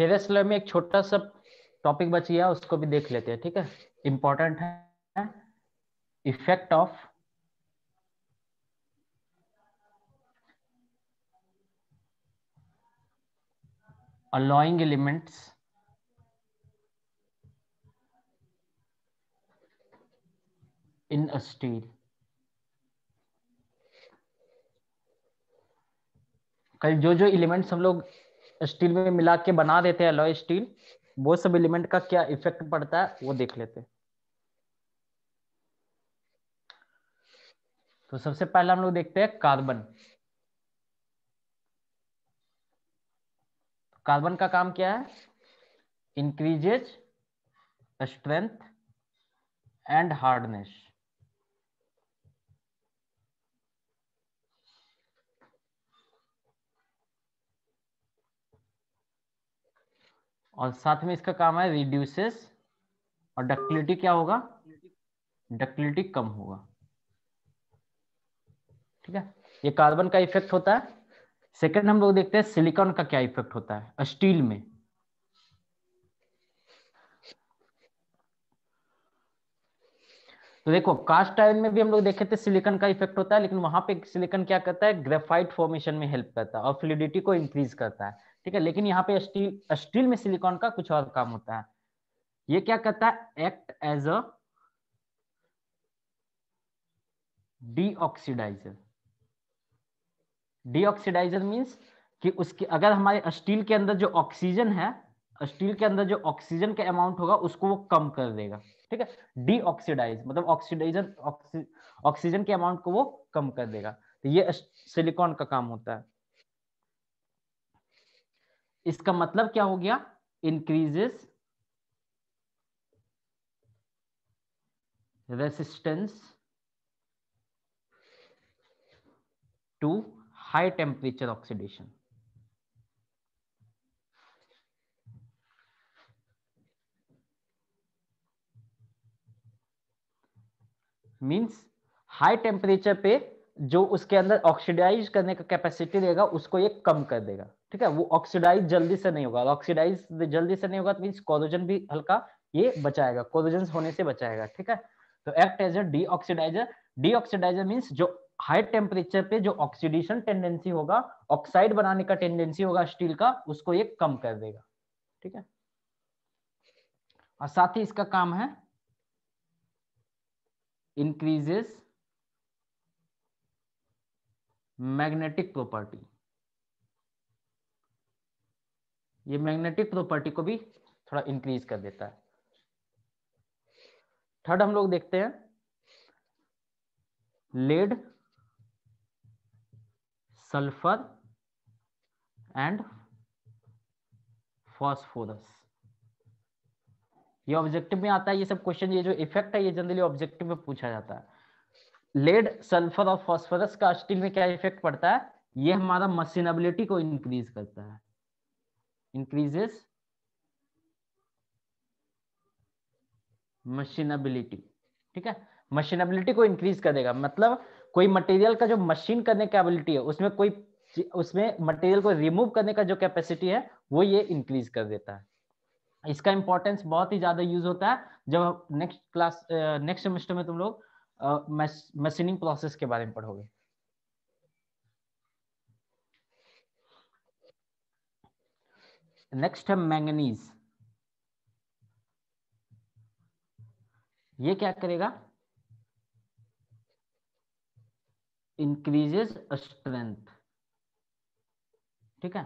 फेरेस law में एक छोटा सा टॉपिक बच गया उसको भी देख लेते हैं ठीक है इंपॉर्टेंट है effect of alloying elements in a steel कल जो जो एलिमेंट्स हम लोग स्टील में मिला के बना देते हैं अलॉय स्टील वो सब एलिमेंट का क्या इफेक्ट पड़ता है वो देख लेते हैं तो सबसे पहले हम लोग देखते हैं कार्बन कार्बन का काम क्या है इंक्रीजेज स्ट्रेंथ एंड हार्डनेस और साथ में इसका काम है रिड्यूसेस और डक्टिलिटी क्या होगा डक्टिलिटी कम होगा ठीक है ये कार्बन का इफेक्ट होता है सेकेंड हम लोग देखते हैं सिलिकॉन का क्या इफेक्ट होता है स्टील में तो देखो कास्ट आयरन में भी हम लोग देखे थे सिलिकॉन का इफेक्ट होता है लेकिन वहां पे सिलिकॉन क्या करता है ग्रेफाइट फॉर्मेशन में हेल्प करता है और फ्लूडिटी को इंक्रीज करता है ठीक है लेकिन यहाँ पे स्टील स्टील में सिलिकॉन का कुछ और काम होता है ये क्या करता है act as a deoxidizer deoxidizer means कि उसके अगर हमारे स्टील के अंदर जो ऑक्सीजन है स्टील के अंदर जो ऑक्सीजन का अमाउंट होगा उसको वो कम कर देगा ठीक है डीऑक्सीडाइज मतलब ऑक्सीडाइजन ऑक्सीजन के अमाउंट को वो कम कर देगा तो ये सिलिकॉन का काम होता है इसका मतलब क्या हो गया increases resistance to high temperature oxidation means high temperature पे जो उसके अंदर ऑक्सीडाइज करने का कैपेसिटी रहेगा उसको ये कम कर देगा ठीक है वो ऑक्सीडाइज जल्दी से नहीं होगा ऑक्सीडाइज जल्दी से नहीं होगा तो मीन कोरोजन भी हल्का ये बचाएगा कोरोजन होने से बचाएगा ठीक है तो act as deoxidizer deoxidizer means जो हाई टेम्परेचर पे जो ऑक्सीडेशन टेंडेंसी होगा ऑक्साइड बनाने का टेंडेंसी होगा स्टील का उसको ये कम कर देगा ठीक है और साथ ही इसका काम है इंक्रीजेस मैग्नेटिक प्रॉपर्टी ये मैग्नेटिक प्रॉपर्टी तो को भी थोड़ा इंक्रीज कर देता है थर्ड हम लोग देखते हैं लेड सल्फर एंड फॉस्फोरस ये ऑब्जेक्टिव में आता है ये सब क्वेश्चन ये जो इफेक्ट है ये जनरली ऑब्जेक्टिव में पूछा जाता है लेड सल्फर और फॉस्फोरस का स्टील में क्या इफेक्ट पड़ता है ये हमारा मशीनबिलिटी को इंक्रीज करता है increases मशीनबिलिटी ठीक है मशीनबिलिटी को इंक्रीज कर देगा मतलब कोई मटेरियल का जो मशीन करने की एबिलिटी है उसमें कोई उसमें मटेरियल को रिमूव करने का जो कैपेसिटी है वो ये इंक्रीज कर देता है इसका इंपॉर्टेंस बहुत ही ज्यादा यूज होता है जब नेक्स्ट क्लास नेक्स्ट सेमेस्टर में तुम लोग मशीनिंग प्रोसेस के बारे में पढ़ोगे नेक्स्ट है मैंगनीज ये क्या करेगा इंक्रीजेज स्ट्रेंथ ठीक है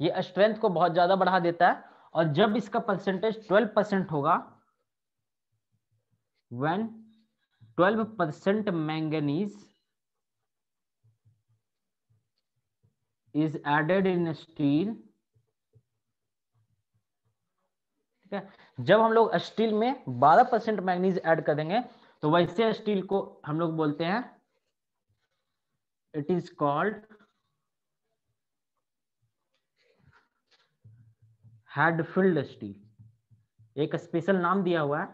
ये स्ट्रेंथ को बहुत ज्यादा बढ़ा देता है और जब इसका परसेंटेज 12 परसेंट होगा twelve 12% manganese is added in steel ठीक है जब हम लोग स्टील में 12 परसेंट मैग्नीज एड कर देंगे तो वैसे स्टील को हम लोग बोलते हैं it is called Hadfield steel एक स्पेशल नाम दिया हुआ है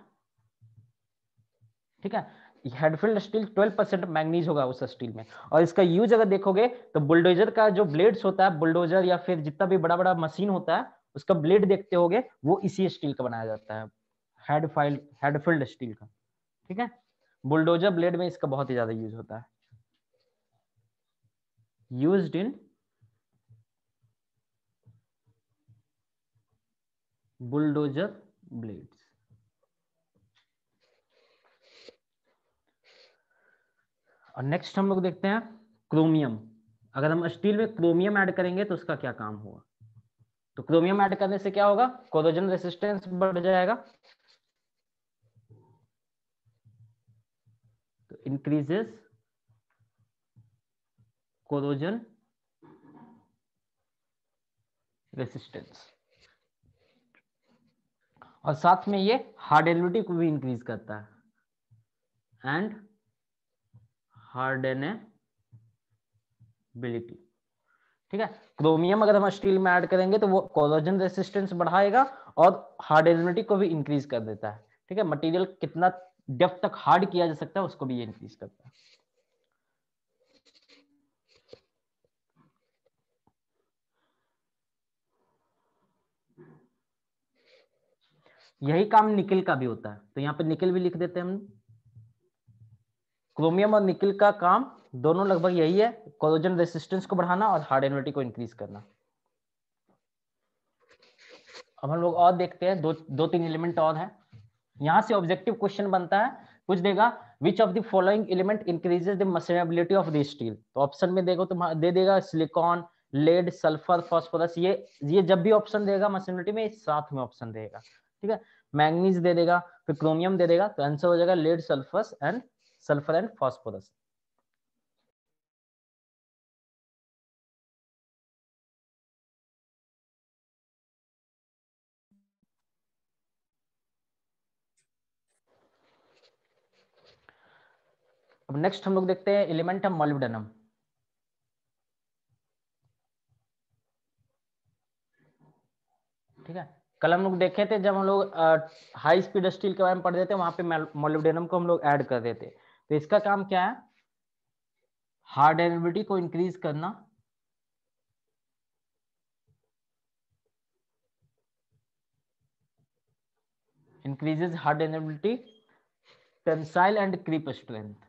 ठीक है हेडफील्ड स्टील 12 परसेंट मैग्नीज होगा उस स्टील में और इसका यूज अगर देखोगे तो बुलडोजर का जो ब्लेड्स होता है बुलडोजर या फिर जितना भी बड़ा बड़ा मशीन होता है उसका ब्लेड देखते हो वो इसी स्टील का बनाया जाता है हेडफाइल्ड हेडफील्ड स्टील का ठीक है बुलडोजर ब्लेड में इसका बहुत ही ज्यादा यूज होता है यूज इन बुलडोजर ब्लेड और नेक्स्ट हम लोग देखते हैं क्रोमियम अगर हम स्टील में क्रोमियम ऐड करेंगे तो उसका क्या काम हुआ तो क्रोमियम ऐड करने से क्या होगा कोरोजन रेसिस्टेंस बढ़ जाएगा तो इंक्रीजेस कोरोजन रेसिस्टेंस और साथ में ये हार्डेनिटी को भी इंक्रीज करता है एंड हार्डेनेबिलिटी ठीक है क्रोमियम अगर हम स्टील में ऐड करेंगे तो वो कोलोजन रेसिस्टेंस बढ़ाएगा और हार्ड इम्यूनिटी को भी इंक्रीज कर देता है ठीक है मटेरियल कितना डेप्थ तक हार्ड किया जा सकता है उसको भी ये इंक्रीज करता है यही काम निकिल का भी होता है तो यहाँ पे निकिल भी लिख देते हैं हम क्रोमियम और निकिल का काम दोनों लगभग यही है कोलोजन रेसिस्टेंस को बढ़ाना और हार्ड एनवर्टी को इंक्रीज करना अब हम लोग और देखते हैं दो दो तीन एलिमेंट और हैं यहां से ऑब्जेक्टिव क्वेश्चन बनता है कुछ देगा which of the following element increases the machinability of the steel तो ऑप्शन में देखो तो दे देगा सिलिकॉन लेड सल्फर फॉस्फोरस ये ये जब भी ऑप्शन देगा मसनेबिलिटी में साथ में ऑप्शन देगा ठीक है मैंगनीज दे देगा फिर क्रोमियम दे देगा तो आंसर हो जाएगा lead sulphur and sulphur and phosphorus अब नेक्स्ट हम लोग देखते हैं एलिमेंट है मॉलिबडनम ठीक है कल हम लोग देखे थे जब हम लोग हाई स्पीड स्टील के बारे में पढ़ देते वहां पे मोलिबडेनम को हम लोग ऐड कर देते तो इसका काम क्या है हार्ड एनिबिलिटी को इंक्रीज करना इंक्रीजेज एनिबिलिटी tensile and creep strength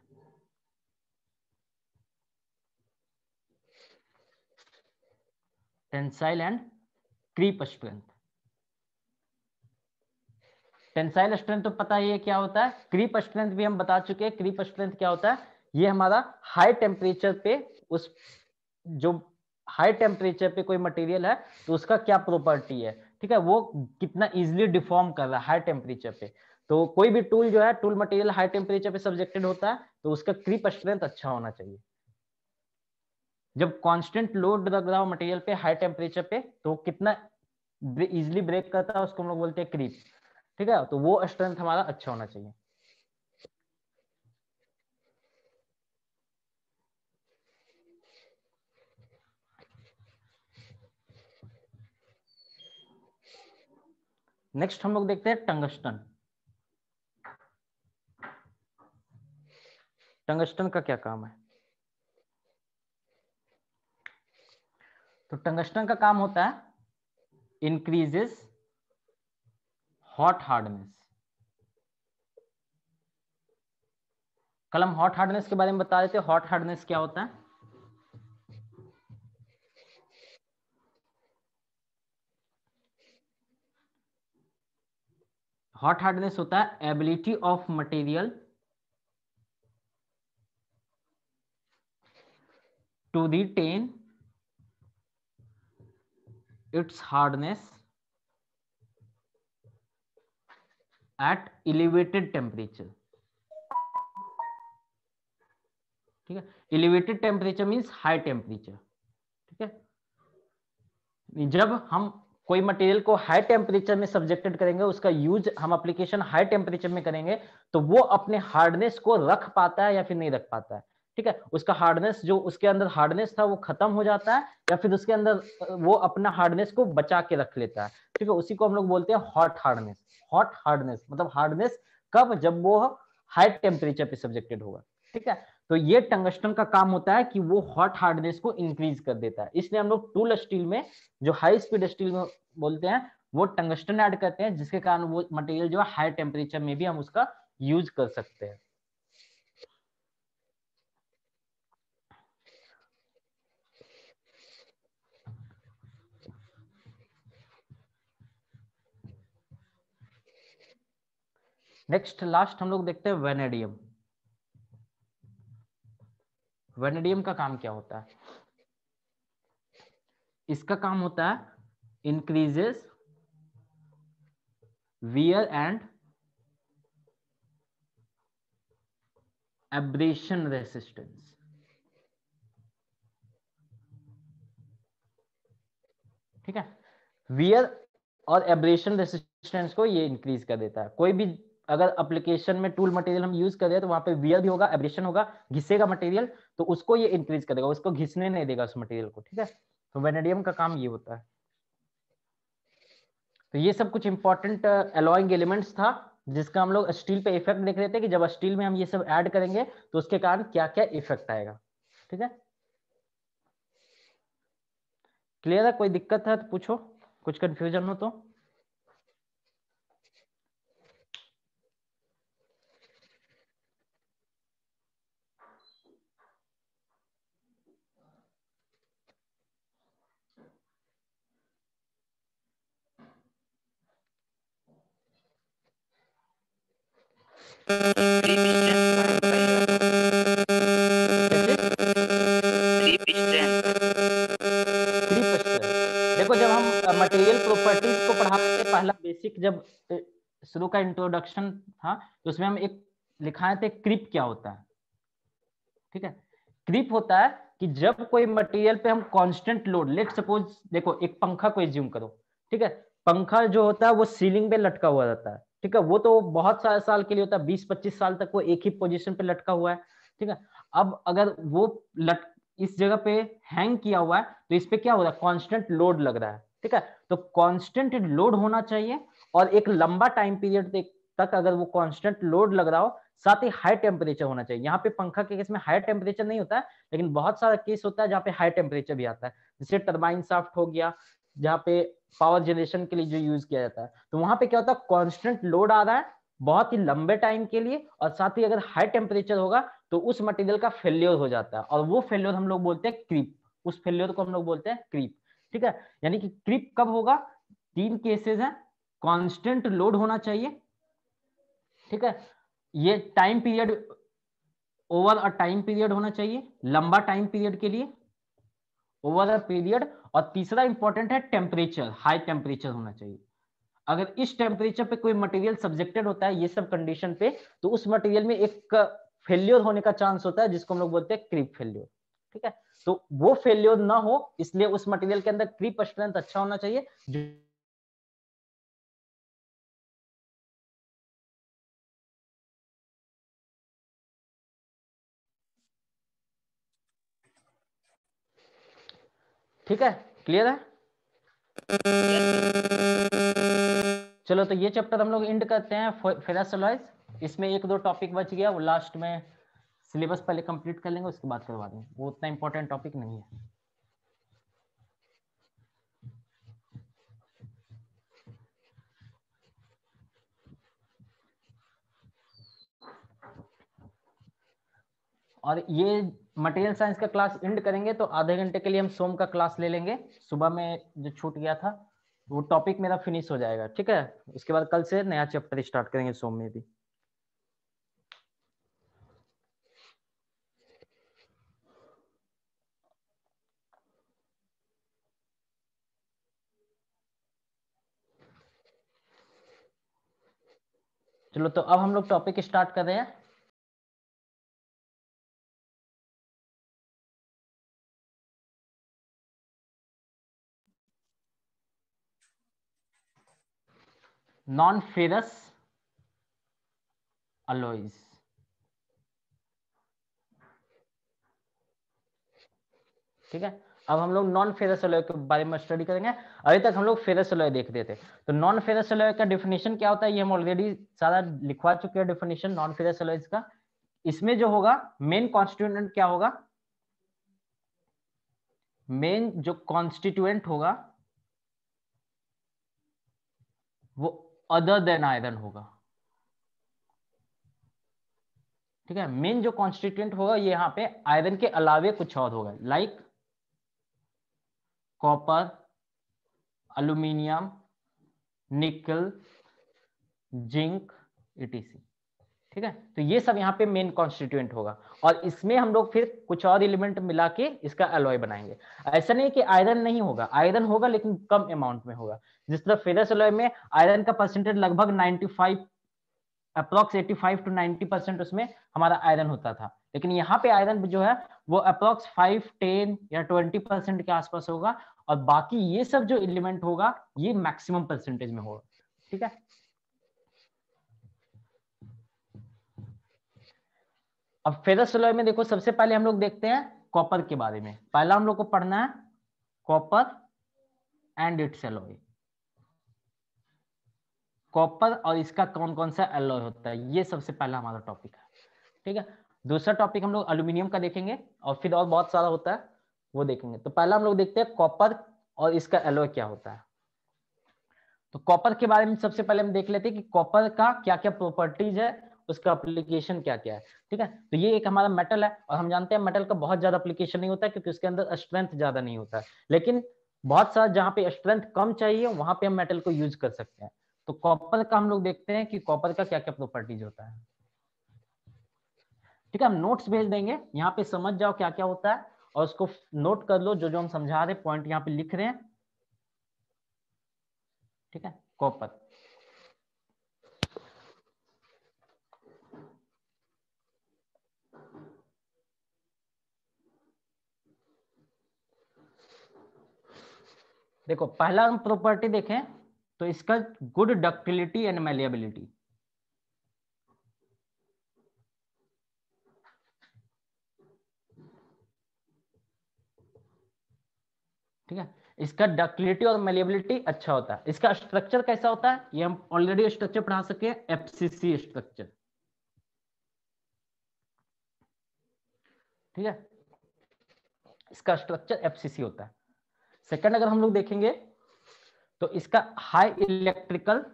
tensile and creep strength tensile strength तो पता ही है क्या होता है क्रीप स्ट्रेंथ भी हम बता चुके हैं क्रीप स्ट्रेंथ क्या होता है ये हमारा हाई टेम्परेचर पे उस जो हाई टेम्परेचर पे कोई मटेरियल है तो उसका क्या प्रॉपर्टी है ठीक है वो कितना इजिली डिफॉर्म कर रहा है हाई टेम्परेचर पे तो कोई भी टूल जो है टूल मटेरियल हाई टेम्परेचर पे सब्जेक्टेड होता है तो उसका क्रीप स्ट्रेंथ अच्छा होना चाहिए जब कांस्टेंट लोड रख रहा हो मटेरियल पे हाई टेम्परेचर पे तो कितना इजिली ब्रेक करता है उसको हम लोग बोलते हैं क्रीप ठीक है तो वो स्ट्रेंथ हमारा अच्छा होना चाहिए नेक्स्ट हम लोग देखते हैं टंगस्टन टंगस्टन का क्या काम है तो टंगस्टन का काम होता है इंक्रीजेस हॉट हार्डनेस कल हम हॉट हार्डनेस के बारे में बता रहे थे हॉट हार्डनेस क्या होता है हॉट हार्डनेस होता है ability of material to retain its hardness at elevated temperature ठीक है elevated temperature means high temperature ठीक है जब हम कोई मटेरियल को हाई टेम्परेचर में सब्जेक्टेड करेंगे उसका यूज हम एप्लीकेशन हाई टेम्परेचर में करेंगे तो वो अपने हार्डनेस को रख पाता है या फिर नहीं रख पाता है ठीक है उसका हार्डनेस जो उसके अंदर हार्डनेस था वो खत्म हो जाता है या फिर उसके अंदर वो अपना हार्डनेस को बचा के रख लेता है ठीक है उसी को हम लोग बोलते हैं हॉट हार्डनेस हॉट हार्डनेस मतलब हार्डनेस कब जब वो हाई टेम्परेचर पे सब्जेक्टेड होगा ठीक है तो ये टंगस्टन का काम होता है कि वो हॉट हार्डनेस को इंक्रीज कर देता है इसलिए हम लोग टूल स्टील में जो हाई स्पीड स्टील में बोलते हैं वो टंगस्टन ऐड करते हैं जिसके कारण वो मटेरियल जो है हाई टेम्परेचर में भी हम उसका यूज कर सकते हैं नेक्स्ट लास्ट हम लोग देखते हैं वेनेडियम वेनेडियम का काम क्या होता है इसका काम होता है increases wear and abrasion resistance ठीक है वियर और एब्रेशन रेसिस्टेंस को ये इंक्रीज कर देता है कोई भी अगर अप्लीकेशन में टूल मटेरियल हम यूज कर रहे हैं तो वहां पे वियर भी होगा एब्रेशन होगा घिसेगा मटेरियल तो उसको ये इंक्रीज करेगा उसको घिसने नहीं देगा उस मटेरियल को ठीक है तो वेनेडियम का काम ये होता है तो ये सब कुछ इंपॉर्टेंट अलॉइंग एलिमेंट्स था जिसका हम लोग स्टील पे इफेक्ट देख रहे थे कि जब स्टील में हम ये सब ऐड करेंगे तो उसके कारण क्या क्या इफेक्ट आएगा ठीक है क्लियर है कोई दिक्कत है तो पूछो कुछ कंफ्यूजन हो तो देखो जब हम मटेरियल प्रॉपर्टीज को पढ़ाते पहला बेसिक जब शुरू का इंट्रोडक्शन था तो उसमें हम एक लिखाए थे क्रिप क्या होता है ठीक है क्रिप होता है कि जब कोई मटेरियल पे हम कांस्टेंट लोड लेट सपोज देखो एक पंखा को एज्यूम करो ठीक है पंखा जो होता है वो सीलिंग पे लटका हुआ रहता है ठीक है वो तो बहुत सारे साल के लिए होता है बीस पच्चीस साल तक वो एक ही पोजिशन पे लटका हुआ है ठीक है अब अगर वो लट इस जगह पे हैंग किया हुआ है तो इस पे क्या हो रहा है कॉन्स्टेंट लोड लग रहा है ठीक है तो कॉन्स्टेंट लोड होना चाहिए और एक लंबा टाइम पीरियड तक अगर वो कॉन्स्टेंट लोड लग रहा हो साथ ही हाई टेम्परेचर होना चाहिए यहाँ पे पंखा के केस में हाई टेम्परेचर नहीं होता है लेकिन बहुत सारा केस होता है जहाँ पे हाई टेम्परेचर भी आता है जैसे टर्बाइन साफ्ट हो गया जहाँ पे पावर जनरेशन के लिए जो यूज किया जाता है तो वहां पे क्या होता है कॉन्स्टेंट लोड आ रहा है बहुत ही लंबे टाइम के लिए और साथ ही अगर हाई टेम्परेचर होगा तो उस मटेरियल का फेल्योर हो जाता है और वो फेल्योर हम लोग बोलते हैं क्रीप उस फेल्योर को हम लोग बोलते हैं क्रीप ठीक है यानी कि क्रीप कब होगा तीन केसेस हैं कांस्टेंट लोड होना चाहिए ठीक है ये time period over a time period होना चाहिए लंबा टाइम पीरियड के लिए ओवर अ पीरियड और तीसरा इंपॉर्टेंट है टेम्परेचर हाई टेम्परेचर होना चाहिए अगर इस टेम्परेचर पे कोई मटेरियल सब्जेक्टेड होता है ये सब कंडीशन पे तो उस मटेरियल में एक फेल्योर होने का चांस होता है जिसको हम लोग बोलते हैं क्रीप फेल्योर ठीक है तो वो फेल्योर ना हो इसलिए उस मटेरियल के अंदर क्रीप स्ट्रेंथ अच्छा होना चाहिए ठीक है क्लियर है चलो तो ये चैप्टर हम लोग एंड करते हैं फेरासोलाइज इसमें एक दो टॉपिक बच गया वो लास्ट में सिलेबस पहले कंप्लीट कर लेंगे उसके बाद करवा देंगे वो उतना इंपॉर्टेंट टॉपिक नहीं है और ये मटेरियल साइंस का क्लास एंड करेंगे तो आधे घंटे के लिए हम सोम का क्लास ले लेंगे सुबह में जो छूट गया था वो टॉपिक मेरा फिनिश हो जाएगा ठीक है उसके बाद कल से नया चैप्टर स्टार्ट करेंगे सोम में भी चलो तो अब हम लोग टॉपिक स्टार्ट कर रहे हैं नॉन फेरस alloys ठीक है अब हम लोग नॉन फेरस अलॉय के बारे में स्टडी करेंगे अभी तक हम लोग फेरस अलॉय देख रहे थे तो नॉन फेरस अलॉय का डेफिनेशन क्या होता है ये हम ऑलरेडी सारा लिखवा चुके हैं डेफिनेशन नॉन फेरस अलॉयज का इसमें जो होगा मेन कॉन्स्टिट्यूएंट क्या होगा मेन जो कॉन्स्टिट्यूएंट होगा वो अदर देन आयरन होगा ठीक है मेन जो कॉन्स्टिट्यूंट होगा ये यहां पे आयरन के अलावे कुछ और होगा like copper aluminium nickel zinc etc ठीक है तो ये सब यहां पे मेन कॉन्स्टिट्यूएंट होगा और इसमें हम लोग फिर कुछ और एलिमेंट मिला के इसका अलॉय बनाएंगे ऐसा नहीं कि आयरन नहीं होगा आयरन होगा लेकिन कम अमाउंट में होगा जिस तरह फेरस अलॉय में आयरन का परसेंटेज लगभग 95 एटी फाइव टू 90 परसेंट उसमें हमारा आयरन होता था लेकिन यहाँ पे आयरन जो है वो अप्रोक्स फाइव टेन या ट्वेंटी परसेंट के आसपास होगा और बाकी ये सब जो एलिमेंट होगा ये मैक्सिमम परसेंटेज में होगा ठीक है अब फेरस अलॉय में देखो सबसे पहले हम लोग देखते हैं कॉपर के बारे में पहला हम लोग को पढ़ना है copper and its alloy copper और इसका कौन कौन सा एलॉय होता है ये सबसे पहला हमारा टॉपिक है ठीक है दूसरा टॉपिक हम लोग अल्यूमिनियम का देखेंगे और फिर और बहुत सारा होता है वो देखेंगे तो पहला हम लोग देखते हैं कॉपर और इसका एलॉय क्या होता है तो कॉपर के बारे में सबसे पहले हम देख लेते हैं कि कॉपर का क्या क्या प्रॉपर्टीज है उसका अप्लीकेशन क्या क्या है ठीक है तो ये एक हमारा मेटल है और हम जानते हैं मेटल का बहुत ज्यादा अप्लीकेशन नहीं होता है क्योंकि उसके अंदर स्ट्रेंथ ज्यादा नहीं होता है लेकिन बहुत सारा जहाँ पे स्ट्रेंथ कम चाहिए वहां पे हम मेटल को यूज कर सकते हैं तो कॉपर का हम लोग देखते हैं कि कॉपर का क्या क्या प्रॉपर्टीज होता है ठीक है हम नोट्स भेज देंगे यहाँ पे समझ जाओ क्या क्या होता है और उसको नोट कर लो जो जो हम समझा रहे पॉइंट यहाँ पे लिख रहे हैं ठीक है कॉपर देखो पहला हम प्रॉपर्टी देखें तो इसका गुड डक्टिलिटी एंड मेलियबिलिटी ठीक है इसका डक्टिलिटी और मेलियबिलिटी अच्छा होता है इसका स्ट्रक्चर कैसा होता है ये हम ऑलरेडी स्ट्रक्चर पढ़ा सके एफसीसी स्ट्रक्चर ठीक है इसका स्ट्रक्चर एफसीसी होता है सेकंड अगर हम लोग देखेंगे तो इसका high electrical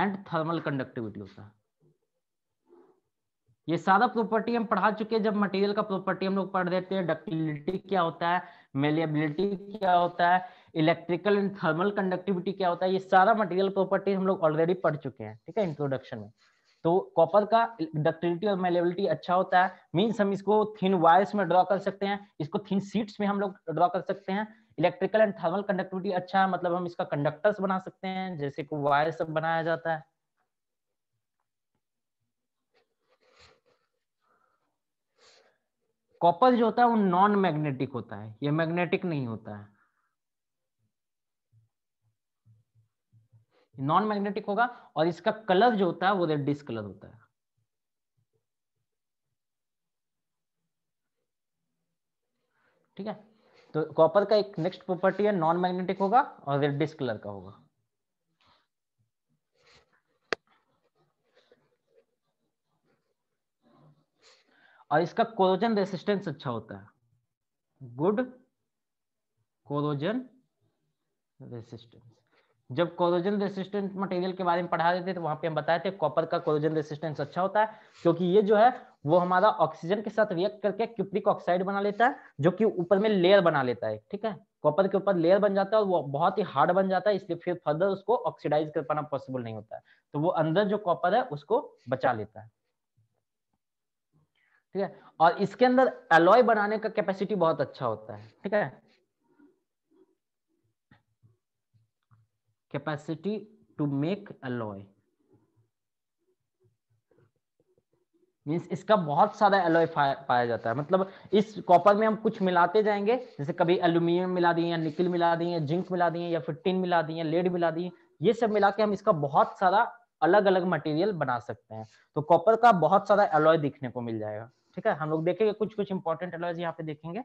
and thermal conductivity होता है ये सारा प्रॉपर्टी हम पढ़ा चुके हैं जब मटेरियल का प्रॉपर्टी हम लोग पढ़ देते हैं डक्टिलिटी क्या होता है मेलियबिलिटी क्या होता है इलेक्ट्रिकल एंड थर्मल कंडक्टिविटी क्या होता है ये सारा मटेरियल प्रॉपर्टी हम लोग ऑलरेडी पढ़ चुके हैं ठीक है इंट्रोडक्शन में तो कॉपर का डक्टिलिटी और मेलेबिलिटी अच्छा होता है मीन्स हम इसको थिन वायर्स में ड्रॉ कर सकते हैं इसको थिन सीट्स में हम लोग ड्रॉ कर सकते हैं इलेक्ट्रिकल एंड थर्मल कंडक्टिविटी अच्छा है मतलब हम इसका कंडक्टर्स बना सकते हैं जैसे को वायर सब बनाया जाता है कॉपर जो होता है वो नॉन मैग्नेटिक होता है ये मैग्नेटिक नहीं होता है नॉन मैग्नेटिक होगा और इसका कलर जो होता है वो डिसकलर होता है ठीक है तो कॉपर का एक नेक्स्ट प्रॉपर्टी है नॉन मैग्नेटिक होगा और रेडिस कलर का होगा और इसका कोरोजन रेसिस्टेंस अच्छा होता है गुड कोरोजन रेसिस्टेंस जब कोरोजन रेसिस्टेंट मटेरियल के बारे में पढ़ा रहे थे तो वहां पे हम बताए थे कॉपर का कोरोजन रेसिस्टेंस अच्छा होता है क्योंकि ये जो है वो हमारा ऑक्सीजन के साथ रिएक्ट करके क्यूप्रिक ऑक्साइड बना लेता है जो कि ऊपर में लेयर बना लेता है ठीक है कॉपर के ऊपर लेयर बन जाता है और वो बहुत ही हार्ड बन जाता है इसलिए फिर फर्दर उसको ऑक्सीडाइज कर पाना पॉसिबल नहीं होता है तो वो अंदर जो कॉपर है उसको बचा लेता है ठीक है और इसके अंदर एलॉय बनाने का कैपेसिटी बहुत अच्छा होता है ठीक है capacity to make alloy means इसका बहुत सारा एलोय पाया जाता है मतलब इस कॉपर में हम कुछ मिलाते जाएंगे जैसे कभी एल्यूमिनियम मिला दिए या निकल मिला दिए या जिंक मिला दिए या फिर टिन मिला दिए लेड मिला दिए ये सब मिला के हम इसका बहुत सारा अलग अलग मटेरियल बना सकते हैं तो कॉपर का बहुत सारा एलॉय दिखने को मिल जाएगा ठीक है हम लोग देखेंगे कुछ कुछ इंपॉर्टेंट एलॉयज यहाँ पे देखेंगे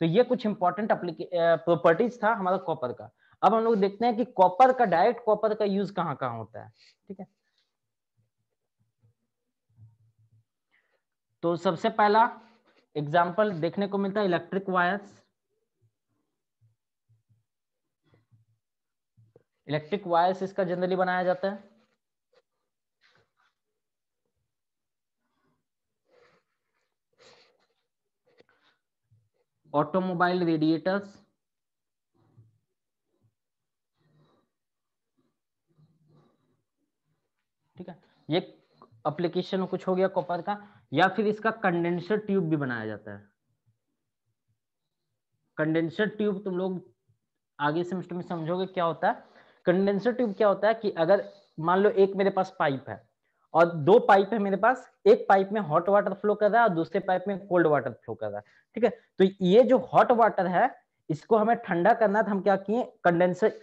तो ये कुछ इंपॉर्टेंट प्रॉपर्टीज था हमारा कॉपर का अब हम लोग देखते हैं कि कॉपर का डायरेक्ट कॉपर का यूज कहाँ कहाँ होता है ठीक है तो सबसे पहला एग्जाम्पल देखने को मिलता है इलेक्ट्रिक वायर्स इलेक्ट्रिक वायर्स इसका जनरली बनाया जाता है ऑटोमोबाइल रेडिएटर्स ये अप्लीकेशन कुछ हो गया कॉपर का या फिर इसका कंडेंसर ट्यूब भी बनाया जाता है कंडेंसर ट्यूब तुम लोग आगे सेमेस्टर में समझोगे क्या होता है कंडेंसर ट्यूब क्या होता है कि अगर मान लो एक मेरे पास पाइप है और दो पाइप है मेरे पास एक पाइप में हॉट वाटर फ्लो कर रहा है और दूसरे पाइप में कोल्ड वाटर फ्लो कर रहा है ठीक है तो ये जो हॉट वाटर है इसको हमें ठंडा करना तो हम क्या किए कंडेंसर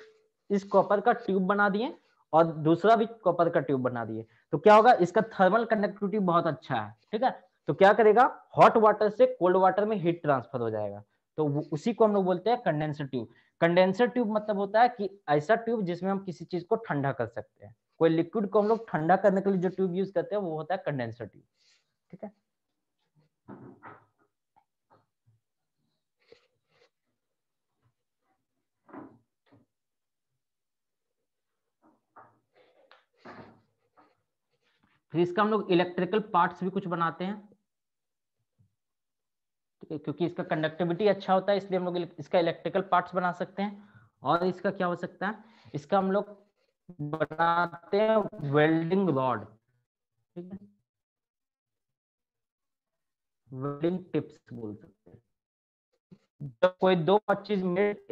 इस कॉपर का ट्यूब बना दिए और दूसरा भी कॉपर का ट्यूब बना दिए तो क्या होगा इसका थर्मल कंडक्टिविटी बहुत अच्छा है ठीक है तो क्या करेगा हॉट वाटर से कोल्ड वाटर में हीट ट्रांसफर हो जाएगा तो उसी को हम लोग बोलते हैं कंडेंसर ट्यूब कंडेंसर ट्यूब मतलब होता है कि ऐसा ट्यूब जिसमें हम किसी चीज को ठंडा कर सकते हैं कोई लिक्विड को हम लोग ठंडा करने के लिए जो ट्यूब यूज करते हैं वो होता है कंडेंसर ट्यूब ठीक है फिर इसका हम लोग इलेक्ट्रिकल पार्ट्स भी कुछ बनाते हैं क्योंकि इसका कंडक्टिविटी अच्छा होता है इसलिए हम लोग इसका इलेक्ट्रिकल पार्ट्स बना सकते हैं और इसका क्या हो सकता है इसका हम लोग बनाते हैं वेल्डिंग रॉड ठीक है वेल्डिंग टिप्स बोल सकते हैं जब कोई दो पच्चीस मिनट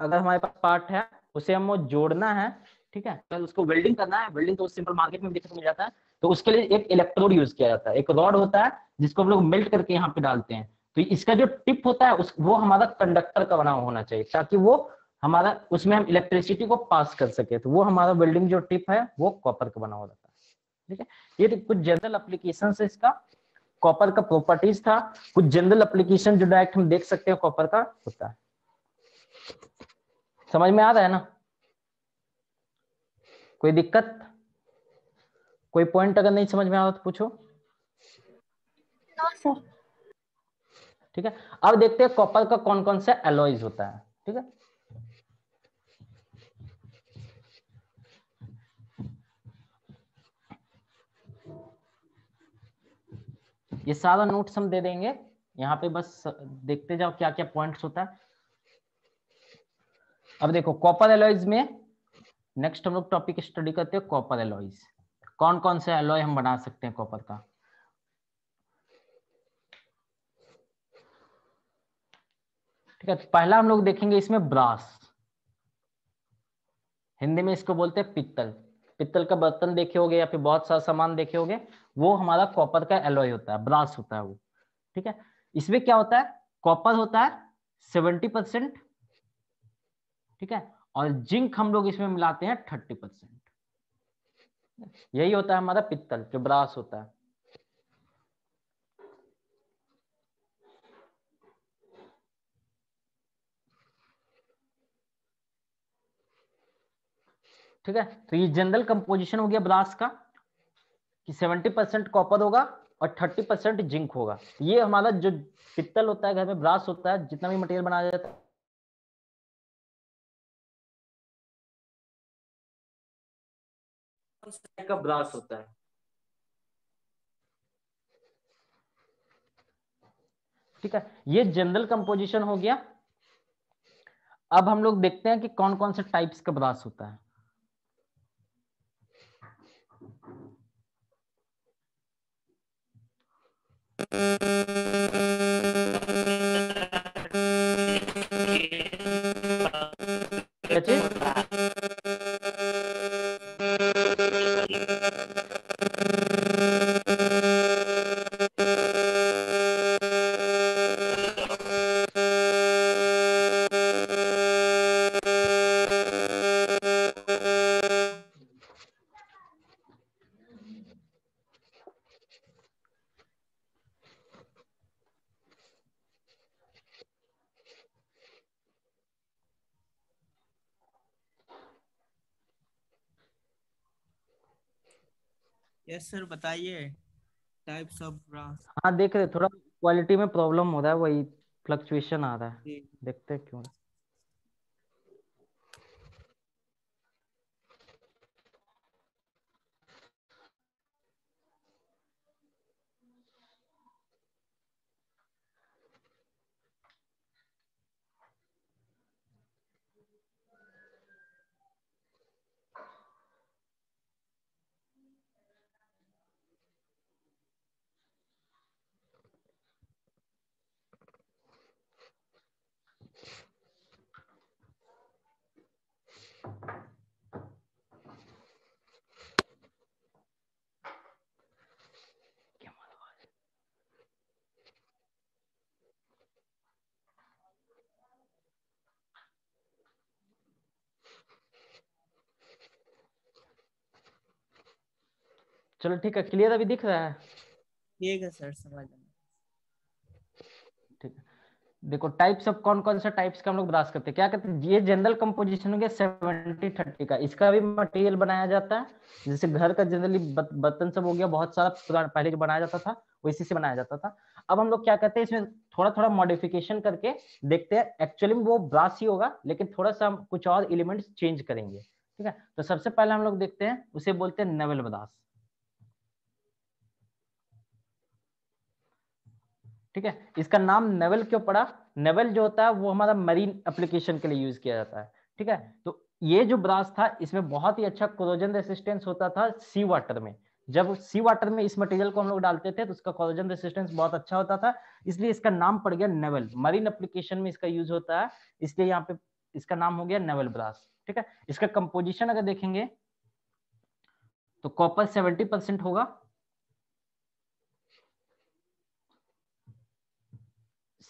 अगर हमारे पास पार्ट है उसे हम जोड़ना है ठीक है तो उसको वेल्डिंग करना है वेल्डिंग तो सिंपल मार्केट में देखने मिल जाता है तो उसके लिए एक इलेक्ट्रोड यूज किया जाता है एक रॉड होता है जिसको हम लोग मेल्ट करके यहाँ पे डालते हैं तो इसका जो टिप होता है उस वो हमारा कंडक्टर का बना होना चाहिए ताकि वो हमारा उसमें हम इलेक्ट्रिसिटी को पास कर सके तो वो हमारा वेल्डिंग जो टिप है वो कॉपर का बना हुआ है ठीक है ये तो कुछ जनरल अप्लीकेशन है इसका कॉपर का प्रॉपर्टीज था कुछ जनरल अप्लीकेशन जो डायरेक्ट हम देख सकते हैं कॉपर का होता है समझ में आ रहा है ना कोई दिक्कत कोई पॉइंट अगर नहीं समझ में आ रहा तो पूछो ठीक है अब देखते हैं कॉपर का कौन कौन सा एलोइज होता है ठीक है ये सारा नोट्स हम दे देंगे यहाँ पे बस देखते जाओ क्या क्या पॉइंट्स होता है अब देखो कॉपर एलोइज में नेक्स्ट हम लोग टॉपिक स्टडी करते हैं कॉपर एलॉयज कौन कौन से एलॉय हम बना सकते हैं कॉपर का ठीक है तो पहला हम लोग देखेंगे इसमें ब्रास हिंदी में इसको बोलते हैं पित्तल पित्तल का बर्तन देखे होगे या फिर बहुत सारा सामान देखे होगे वो हमारा कॉपर का एलॉय होता है ब्रास होता है वो ठीक है इसमें क्या होता है कॉपर होता है सेवेंटी परसेंट ठीक है और जिंक हम लोग इसमें मिलाते हैं थर्टी परसेंट यही होता है हमारा पित्तल जो ब्रास होता है ठीक है तो ये जनरल कंपोजिशन हो गया ब्रास का कि 70 परसेंट कॉपर होगा और 30 परसेंट जिंक होगा ये हमारा जो पित्तल होता है घर में ब्रास होता है जितना भी मटेरियल बनाया जाता है किस टाइप का ब्रास होता है ठीक है ये जनरल कंपोजिशन हो गया अब हम लोग देखते हैं कि कौन कौन से टाइप्स का ब्रास होता है यस सर बताइए टाइप्स ऑफ ब्रास हाँ देख रहे थोड़ा क्वालिटी में प्रॉब्लम हो रहा है वही फ्लक्चुएशन आ रहा है देखते हैं क्यों चलो ठीक है क्लियर अभी दिख रहा है ठीक है सर समझ ठीक देखो टाइप्स ऑफ कौन कौन सा टाइप्स का हम लोग ब्रास करते हैं क्या कहते हैं ये जनरल कंपोजिशन हो गया सेवेंटी थर्टी का इसका भी मटेरियल बनाया जाता है जैसे घर का जनरली बर्तन सब हो गया बहुत सारा पुराना पहले जो बनाया जाता था वो इसी से बनाया जाता था अब हम लोग क्या कहते हैं इसमें थोड़ा थोड़ा मॉडिफिकेशन करके देखते हैं एक्चुअली वो ब्रास ही होगा लेकिन थोड़ा सा हम कुछ और एलिमेंट चेंज करेंगे ठीक है तो सबसे पहले हम लोग देखते हैं उसे बोलते हैं नवल ब्रास ठीक है इसका नाम नेवल क्यों पड़ा नेवल जो होता है वो हमारा मरीन एप्लीकेशन के लिए यूज किया जाता है ठीक है तो ये जो ब्रास था इसमें बहुत ही अच्छा क्रोजन रेसिस्टेंस होता था सी वाटर में जब सी वाटर में इस मटेरियल को हम लोग डालते थे तो उसका क्रोजन रेसिस्टेंस बहुत अच्छा होता था इसलिए इसका नाम पड़ गया नेवल मरीन एप्लीकेशन में इसका यूज होता है इसलिए यहाँ पे इसका नाम हो गया नेवल ब्रास ठीक है इसका कंपोजिशन अगर देखेंगे तो कॉपर सेवेंटी होगा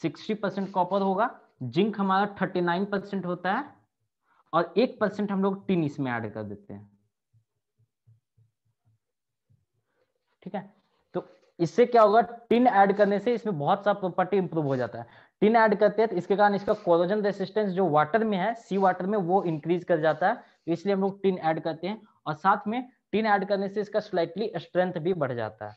सिक्सटी परसेंट कॉपर होगा जिंक हमारा थर्टी नाइन परसेंट होता है और एक परसेंट हम लोग टिन इसमें ऐड कर देते हैं ठीक है तो इससे क्या होगा टिन ऐड करने से इसमें बहुत सा प्रॉपर्टी इंप्रूव हो जाता है टिन ऐड करते हैं तो इसके कारण इसका कोरोजन रेसिस्टेंस जो वाटर में है सी वाटर में वो इंक्रीज कर जाता है तो इसलिए हम लोग टिन ऐड करते हैं और साथ में टिन ऐड करने से इसका स्लाइटली स्ट्रेंथ भी बढ़ जाता है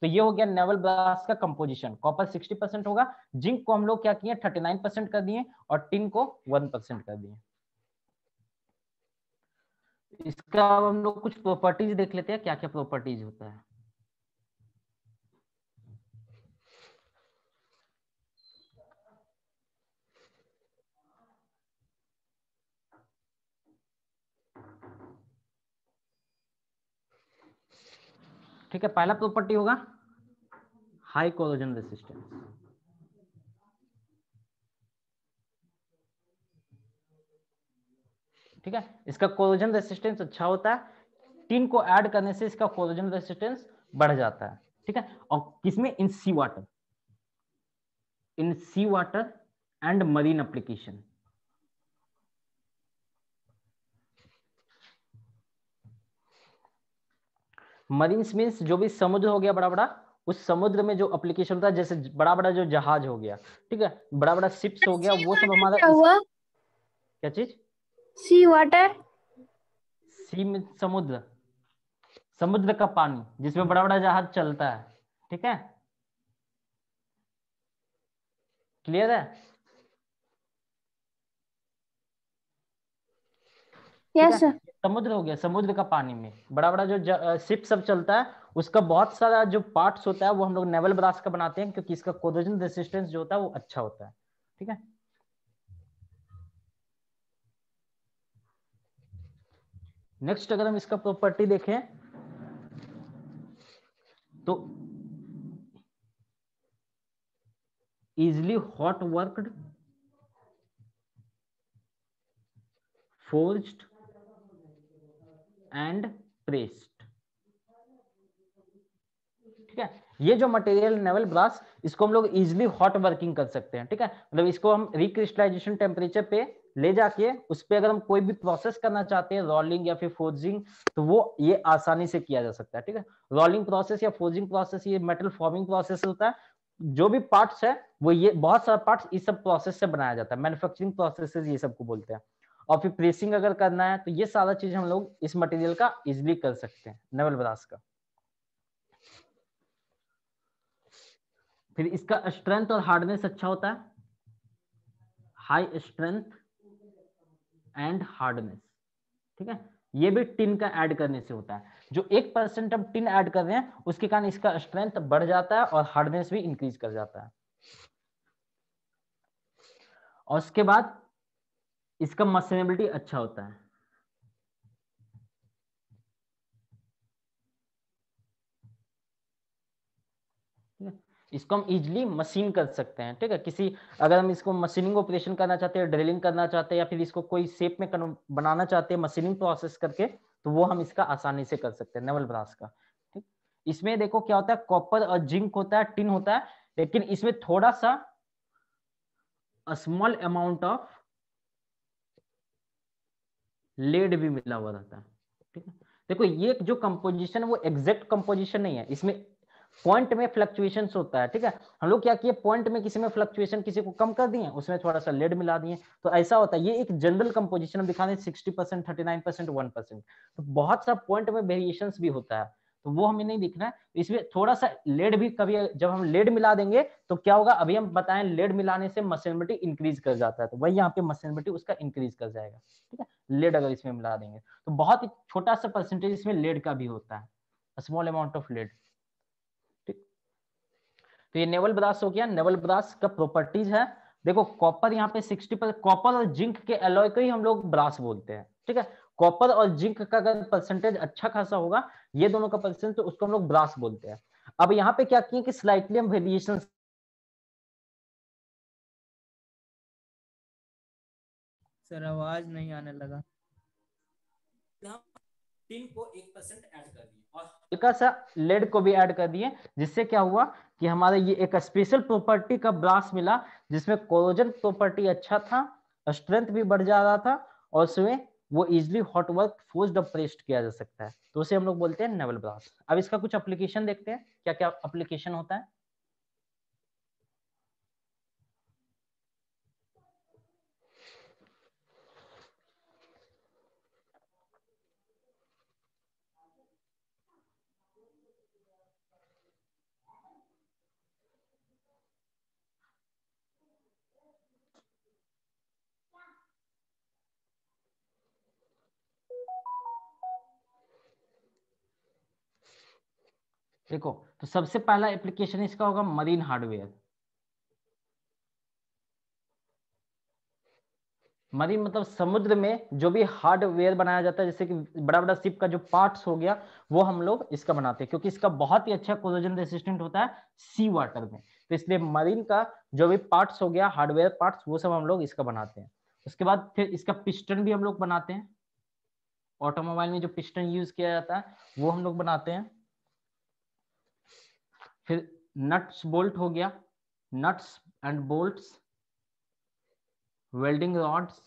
तो ये हो गया नेवल ब्लास का कंपोजिशन कॉपर 60 परसेंट होगा जिंक को हम लोग क्या किए 39 परसेंट कर दिए और टिन को 1 परसेंट कर दिए इसका हम लोग कुछ प्रॉपर्टीज देख लेते हैं क्या क्या प्रॉपर्टीज होता है ठीक है पहला प्रॉपर्टी होगा हाई कोरोजन रेसिस्टेंस ठीक है इसका कोरोजन रेसिस्टेंस अच्छा होता है टीन को ऐड करने से इसका कोरोजन रेसिस्टेंस बढ़ जाता है ठीक है और किसमें in sea water in sea water and marine application marines means जो भी समुद्र हो गया बड़ा बड़ा उस समुद्र में जो अप्लीकेशन होता है जैसे बड़ा बड़ा जो जहाज हो गया ठीक है बड़ा बड़ा शिप्स हो गया वो सब हमारा क्या, क्या चीज सी वाटर सी समुद्र समुद्र का पानी जिसमें बड़ा बड़ा जहाज चलता है ठीक है क्लियर है यस yes, समुद्र हो गया समुद्र का पानी में बड़ा बड़ा जो शिप सब चलता है उसका बहुत सारा जो पार्ट्स होता है वो हम लोग नेवल ब्रास का बनाते हैं क्योंकि इसका कोरोजन रेसिस्टेंस जो होता है वो अच्छा होता है ठीक है नेक्स्ट अगर हम इसका प्रॉपर्टी देखें तो easily hot worked forged and pressed ठीक है ये जो मटेरियल नेवल ग्लास इसको हम लोग इजिली हॉट वर्किंग कर सकते हैं ठीक है मतलब इसको हम रिक्रिस्टलाइजेशन टेम्परेचर पे ले जाके उस पर अगर हम कोई भी प्रोसेस करना चाहते हैं रोलिंग या फिर फोर्जिंग तो वो ये आसानी से किया जा सकता है ठीक है रोलिंग प्रोसेस या फोर्जिंग प्रोसेस ये मेटल फॉर्मिंग प्रोसेस होता है जो भी पार्ट्स है वो ये बहुत सारा पार्ट्स इस सब प्रोसेस से बनाया जाता है मैन्युफैक्चरिंग प्रोसेसेस ये सबको बोलते हैं और फिर प्रेसिंग अगर करना है तो ये सारा चीज हम लोग इस मटेरियल का इजिली कर सकते हैं नवल ब्रास का फिर इसका स्ट्रेंथ और हार्डनेस अच्छा होता है हाई स्ट्रेंथ एंड हार्डनेस ठीक है ये भी टिन का ऐड करने से होता है जो एक परसेंट हम टिन ऐड कर रहे हैं उसके कारण इसका स्ट्रेंथ बढ़ जाता है और हार्डनेस भी इंक्रीज कर जाता है और उसके बाद इसका मशीनेबिलिटी अच्छा होता है इसको हम इजिली मशीन कर सकते हैं ठीक है किसी अगर हम इसको मशीनिंग ऑपरेशन करना चाहते हैं ड्रिलिंग करना चाहते हैं या फिर इसको कोई शेप में बनाना चाहते हैं मशीनिंग प्रोसेस करके तो वो हम इसका आसानी से कर सकते हैं नेवल ब्रास का ठीक इसमें देखो क्या होता है कॉपर और जिंक होता है टिन होता है लेकिन इसमें थोड़ा सा स्मॉल अमाउंट ऑफ लेड भी मिला हुआ रहता है ठीक है देखो ये जो कंपोजिशन है वो एग्जैक्ट कंपोजिशन नहीं है इसमें पॉइंट में फ्लक्चुएशन होता है ठीक है हम लोग क्या किए पॉइंट में किसी में फ्लक्चुएशन किसी को कम कर दिए उसमें थोड़ा सा लेड मिला दिए तो ऐसा होता है ये एक जनरल कंपोजिशन हम दिखा दें sixty percent thirty nine percent one percent तो बहुत सा पॉइंट में वेरिएशन भी होता है तो वो हमें नहीं दिखना है इसमें थोड़ा सा लेड भी कभी जब हम लेड मिला देंगे तो क्या होगा अभी हम बताएं लेड मिलाने से मसलिमिटी इंक्रीज कर जाता है तो वही यहाँ पे मसलिमिटी उसका इंक्रीज कर जाएगा ठीक है लेड अगर इसमें मिला देंगे तो बहुत ही छोटा सा परसेंटेज इसमें लेड का भी होता है स्मॉल अमाउंट ऑफ लेड तो ये नेवल ब्रास हो गया नेवल ब्रास का प्रॉपर्टीज है देखो कॉपर यहाँ पे 60 पर कॉपर और जिंक के एलॉय को ही हम लोग ब्रास बोलते हैं ठीक है कॉपर और जिंक का अगर परसेंटेज अच्छा खासा होगा ये दोनों का पोजिशन तो उसको हम लोग ब्रास बोलते हैं अब यहाँ पे क्या किए कि स्लाइटली हम वेरिएशन सर आवाज नहीं आने लगा को एक ऐड कर दिए लेड को भी ऐड कर दिए जिससे क्या हुआ कि हमारा ये एक स्पेशल प्रॉपर्टी का ब्रास मिला जिसमें प्रॉपर्टी अच्छा था स्ट्रेंथ भी बढ़ जा रहा था और उसमें वो इजिली हॉट वर्क फोर्स किया जा सकता है तो उसे हम लोग बोलते हैं नेवल ब्लास अब इसका कुछ अप्लीकेशन देखते हैं क्या क्या अप्लीकेशन होता है देखो तो सबसे पहला एप्लीकेशन इसका होगा मरीन हार्डवेयर मरीन मतलब समुद्र में जो भी हार्डवेयर बनाया जाता है जैसे कि बड़ा बड़ा शिप का जो पार्ट्स हो गया वो हम लोग इसका बनाते हैं क्योंकि इसका बहुत ही अच्छा कोरोजन रेसिस्टेंट होता है सी वाटर में तो इसलिए मरीन का जो भी पार्ट्स हो गया हार्डवेयर पार्ट्स वो सब हम लोग इसका बनाते हैं उसके बाद फिर इसका पिस्टन भी हम लोग बनाते हैं ऑटोमोबाइल में जो पिस्टन यूज किया जाता है वो हम लोग बनाते हैं फिर नट्स बोल्ट हो गया nuts and bolts welding rods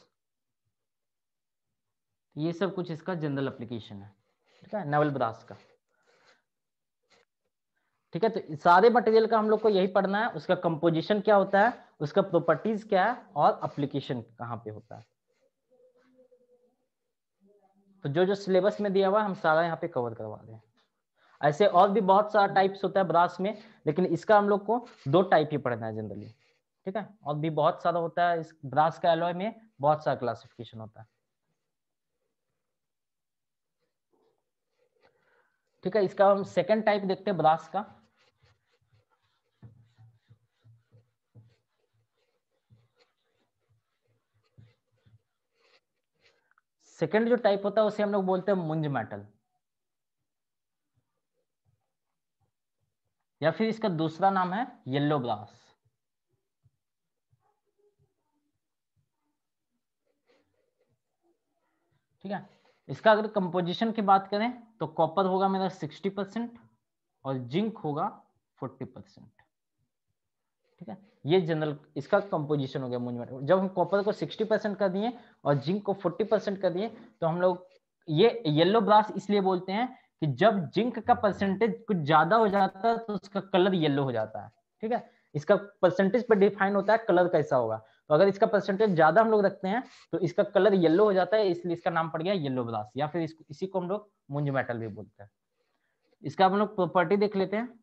ये सब कुछ इसका जनरल एप्लीकेशन है ठीक है नेवल ब्रास का ठीक है तो सारे मटेरियल का हम लोग को यही पढ़ना है उसका कंपोजिशन क्या होता है उसका प्रॉपर्टीज क्या है और एप्लीकेशन कहाँ पे होता है तो जो जो सिलेबस में दिया हुआ है हम सारा यहाँ पे कवर करवा दें ऐसे और भी बहुत सारा टाइप्स होता है ब्रास में लेकिन इसका हम लोग को दो टाइप ही पढ़ना है जनरली ठीक है और भी बहुत सारा होता है इस ब्रास का एलोय में बहुत सारा क्लासिफिकेशन होता है ठीक है इसका हम सेकंड टाइप देखते हैं ब्रास का सेकंड जो टाइप होता है उसे हम लोग बोलते हैं मुंज मेटल या फिर इसका दूसरा नाम है येल्लो ब्लास ठीक है इसका अगर कंपोजिशन की बात करें तो कॉपर होगा मेरा 60 परसेंट और जिंक होगा 40 परसेंट ठीक है ये जनरल इसका कंपोजिशन हो गया मोनोमर जब हम कॉपर को 60 परसेंट कर दिए और जिंक को 40 परसेंट कर दिए तो हम लोग ये येलो ब्लास इसलिए बोलते हैं कि जब जिंक का परसेंटेज कुछ ज्यादा हो जाता है तो उसका कलर येलो हो जाता है ठीक है इसका परसेंटेज पर डिफाइन होता है कलर कैसा होगा तो अगर इसका परसेंटेज ज्यादा हम लोग रखते हैं तो इसका कलर येलो हो जाता है इसलिए इसका नाम पड़ गया येलो ब्लास या फिर इसी को हम लोग मुंज मेटल भी बोलते हैं इसका हम लोग प्रॉपर्टी देख लेते हैं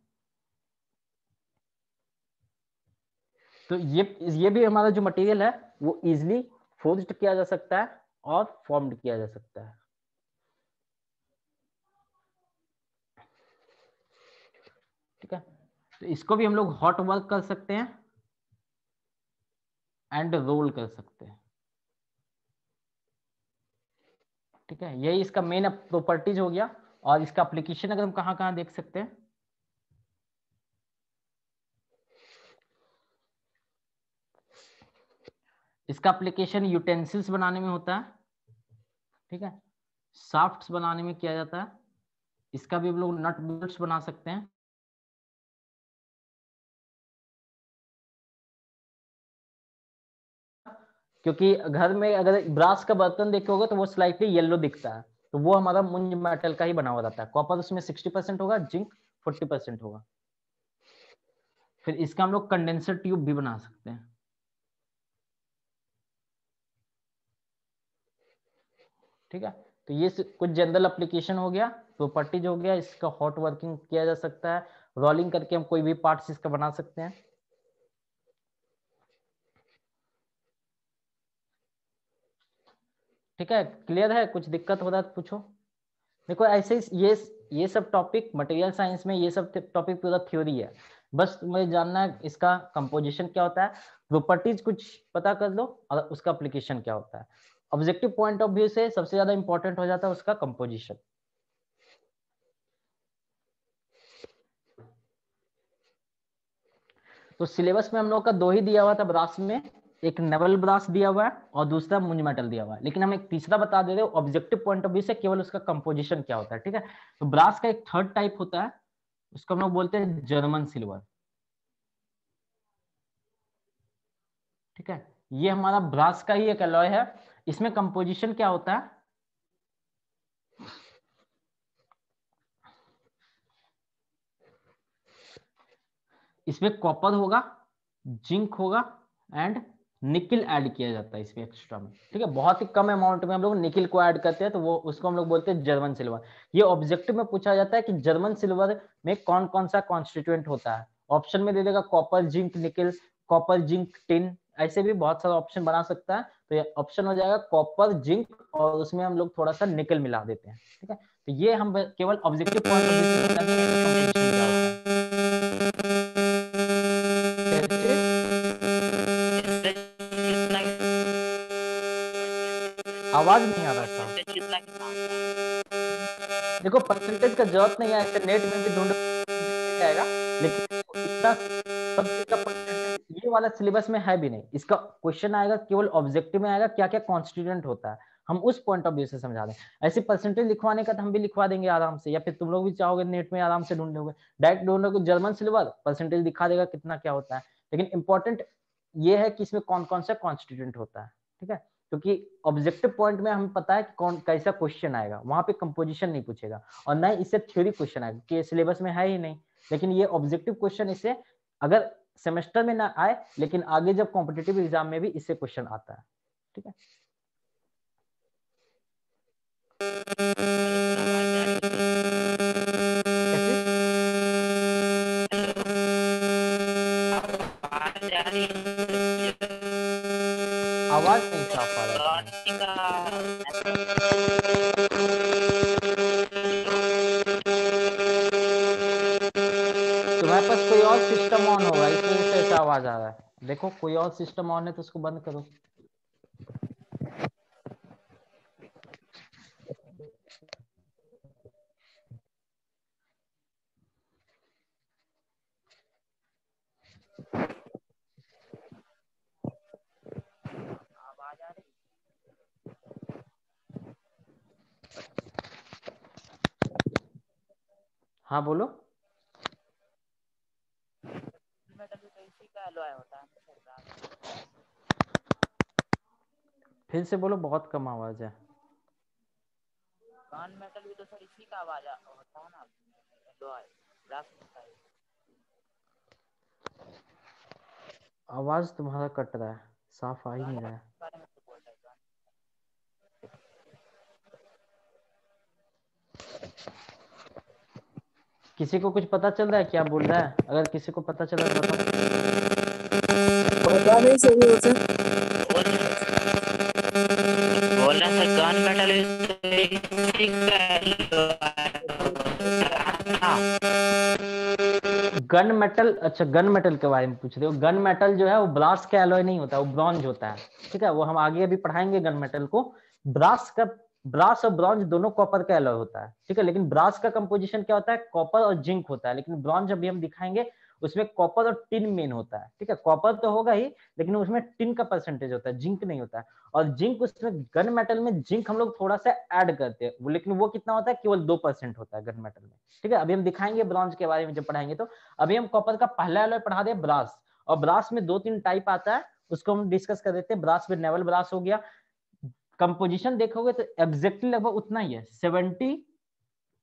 तो ये ये भी हमारा जो मटेरियल है वो इजिली फोर्ज किया जा सकता है और फॉर्म्ड किया जा सकता है तो इसको भी हम लोग हॉट वर्क कर सकते हैं एंड रोल कर सकते हैं ठीक है यही इसका मेन प्रॉपर्टीज हो गया और इसका एप्लीकेशन अगर हम कहां कहां देख सकते हैं इसका एप्लीकेशन यूटेंसिल्स बनाने में होता है ठीक है साफ्ट बनाने में किया जाता है इसका भी हम लोग नट बोल्ट बना सकते हैं क्योंकि घर में अगर ब्रास का बर्तन देखोगे तो वो स्लाइटली येलो दिखता है तो वो हमारा मुंज मेटल का ही बना हुआ रहता है कॉपर उसमें सिक्सटी परसेंट होगा जिंक फोर्टी परसेंट होगा फिर इसका हम लोग कंडेंसर ट्यूब भी बना सकते हैं ठीक है तो ये कुछ जनरल अप्लीकेशन हो गया प्रॉपर्टीज हो गया इसका हॉट वर्किंग किया जा सकता है रोलिंग करके हम कोई भी पार्ट्स इसका बना सकते हैं ठीक है क्लियर है कुछ दिक्कत हो रहा है तो पूछो देखो ऐसे ये ये सब टॉपिक मटेरियल साइंस में ये सब टॉपिक पूरा थ्योरी है बस मुझे जानना है इसका कंपोजिशन क्या होता है प्रॉपर्टीज कुछ पता कर लो और उसका अप्लीकेशन क्या होता है ऑब्जेक्टिव पॉइंट ऑफ व्यू से सबसे ज्यादा इंपॉर्टेंट हो जाता है उसका कंपोजिशन तो सिलेबस में हम लोग का दो ही दिया हुआ था ब्रास में एक नवल ब्रास दिया हुआ है और दूसरा मेटल दिया हुआ है लेकिन हम एक तीसरा बता दे रहे हैं ऑब्जेक्टिव पॉइंट ऑफ व्यू से केवल उसका कंपोजिशन क्या होता है ठीक है तो ब्रास का एक थर्ड टाइप होता है उसको हम लोग बोलते हैं जर्मन सिल्वर ठीक है ये हमारा ब्रास का ही एक अलॉय है इसमें कंपोजिशन क्या होता है इसमें कॉपर होगा जिंक होगा एंड निकिल ऐड किया जाता है इसमें एक्स्ट्रा में ठीक है बहुत ही कम अमाउंट में हम लोग निकिल को ऐड करते हैं तो वो उसको हम लोग बोलते हैं जर्मन सिल्वर ये ऑब्जेक्टिव में पूछा जाता है कि जर्मन सिल्वर में कौन कौन सा कॉन्स्टिट्यूएंट होता है ऑप्शन में दे देगा copper zinc nickel copper zinc tin ऐसे भी बहुत सारा ऑप्शन बना सकता है तो ये ऑप्शन हो जाएगा कॉपर जिंक और उसमें हम लोग थोड़ा सा निकल मिला देते हैं ठीक है तो ये हम केवल ऑब्जेक्टिव पॉइंट ऑफ व्यू से आवाज नहीं आ रहा था देखो परसेंटेज का जरूरत नहीं है ऐसे नेट में भी ढूंढ जाएगा लेकिन ये वाला सिलेबस में है भी नहीं इसका क्वेश्चन आएगा केवल ऑब्जेक्टिव में आएगा क्या क्या कॉन्स्टिट्यूंट होता है हम उस पॉइंट ऑफ व्यू से समझा दें ऐसे परसेंटेज लिखवाने का तो हम भी लिखवा देंगे आराम से या फिर तुम लोग भी चाहोगे नेट में आराम से ढूंढ लोगे डायरेक्ट ढूंढोगे जर्मन सिलेबस परसेंटेज दिखा देगा कितना क्या होता है लेकिन इंपॉर्टेंट ये है कि इसमें कौन कौन सा कॉन्स्टिट्यूंट होता है ठीक है क्योंकि ऑब्जेक्टिव पॉइंट में हम पता है कौन कैसा क्वेश्चन आएगा वहां पे कंपोजिशन नहीं पूछेगा और ना इससे थ्योरी क्वेश्चन आएगा कि सिलेबस में है ही नहीं लेकिन ये ऑब्जेक्टिव क्वेश्चन इसे अगर सेमेस्टर में ना आए लेकिन आगे जब कॉम्पिटेटिव एग्जाम में भी इससे क्वेश्चन आता है ठीक है आवाज नहीं साफ आ रहा तुम्हारे पास कोई और सिस्टम ऑन होगा इसलिए ऐसा आवाज आ रहा है देखो कोई और सिस्टम ऑन है तो उसको बंद करो हाँ बोलो फिर से बोलो बहुत कम आवाज है कान मेटल भी तो सर इसी का आवाज होता है ना आवाज तुम्हारा कट रहा है साफ आ ही नहीं रहा है Thank तो you. किसी को कुछ पता चल रहा है क्या बोल रहा है अगर किसी को पता चला तो पता नहीं रहा sir gun metal gun metal अच्छा गन मेटल के बारे में पूछ रहे हो गन मेटल जो है वो ब्लास्ट का एलॉय नहीं होता वो ब्रॉन्ज होता है ठीक है वो हम आगे अभी पढ़ाएंगे गन मेटल को ब्लास्ट का ब्रास और ब्रॉन्ज दोनों कॉपर का एलॉय होता है ठीक है लेकिन ब्रास का कंपोजिशन क्या होता है कॉपर और जिंक होता है लेकिन ब्रॉन्ज अभी हम दिखाएंगे उसमें कॉपर और टिन मेन होता है ठीक है कॉपर तो होगा ही लेकिन उसमें टिन का परसेंटेज होता है जिंक नहीं होता है और जिंक उसमें गन मेटल में जिंक हम लोग थोड़ा सा ऐड करते हैं लेकिन वो कितना होता है केवल दो परसेंट होता है गन मेटल में ठीक है अभी हम दिखाएंगे ब्रॉन्ज के बारे में जब पढ़ाएंगे तो अभी हम कॉपर का पहला एलॉय पढ़ा दे ब्रास और ब्रास में दो तीन टाइप आता है उसको हम डिस्कस कर देते हैं ब्रास में नेवल ब्रास हो गया कंपोजिशन देखोगे तो एग्जैक्टली लगभग उतना ही है सेवेंटी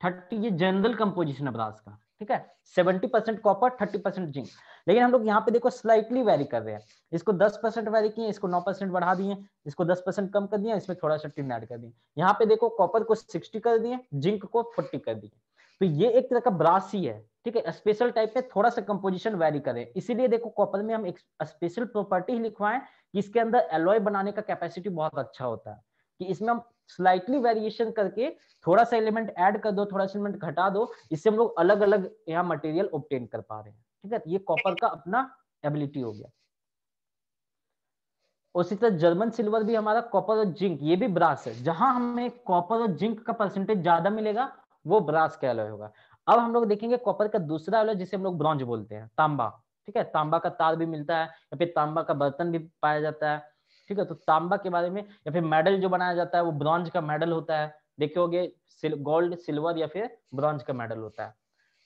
थर्टी ये जनरल कंपोजिशन है ब्रास का ठीक है seventy percent copper thirty percent zinc लेकिन हम लोग यहाँ पे देखो स्लाइटली वेरी कर रहे हैं इसको दस परसेंट वेरी किए इसको नौ परसेंट बढ़ा दिए इसको दस परसेंट कम कर दिया इसमें थोड़ा सा टिन ऐड कर दिए यहाँ पे देखो कॉपर को सिक्सटी कर दिए जिंक को फोर्टी कर दिए तो ये एक तरह का ब्रास ही है ठीक है स्पेशल टाइप में थोड़ा सा कंपोजिशन वेरी करें इसीलिए देखो कॉपर में हम एक स्पेशल प्रॉपर्टी ही लिखवाएं कि इसके अंदर एलॉय बनाने का कैपेसिटी बहुत अच्छा होता है कि इसमें हम स्लाइटली वेरिएशन करके थोड़ा सा एलिमेंट ऐड कर दो थोड़ा सा एलिमेंट घटा दो इससे हम लोग अलग अलग यहाँ मटेरियल ऑप्टेन कर पा रहे हैं ठीक है तो ये कॉपर का अपना एबिलिटी हो गया उसी तरह जर्मन सिल्वर भी हमारा कॉपर और जिंक ये भी ब्रास है जहां हमें कॉपर और जिंक का परसेंटेज ज्यादा मिलेगा वो ब्रास का एलॉय होगा अब हम लोग देखेंगे कॉपर का दूसरा एलॉय जिसे हम लोग ब्रॉन्ज बोलते हैं तांबा ठीक है तांबा का तार भी मिलता है या फिर तांबा का बर्तन भी पाया जाता है ठीक है तो तांबा के बारे में या फिर मेडल जो बनाया जाता है वो ब्रॉन्ज का मेडल होता है देखे हो सिल, गोल्ड सिल्वर या फिर ब्रॉन्ज का मेडल होता है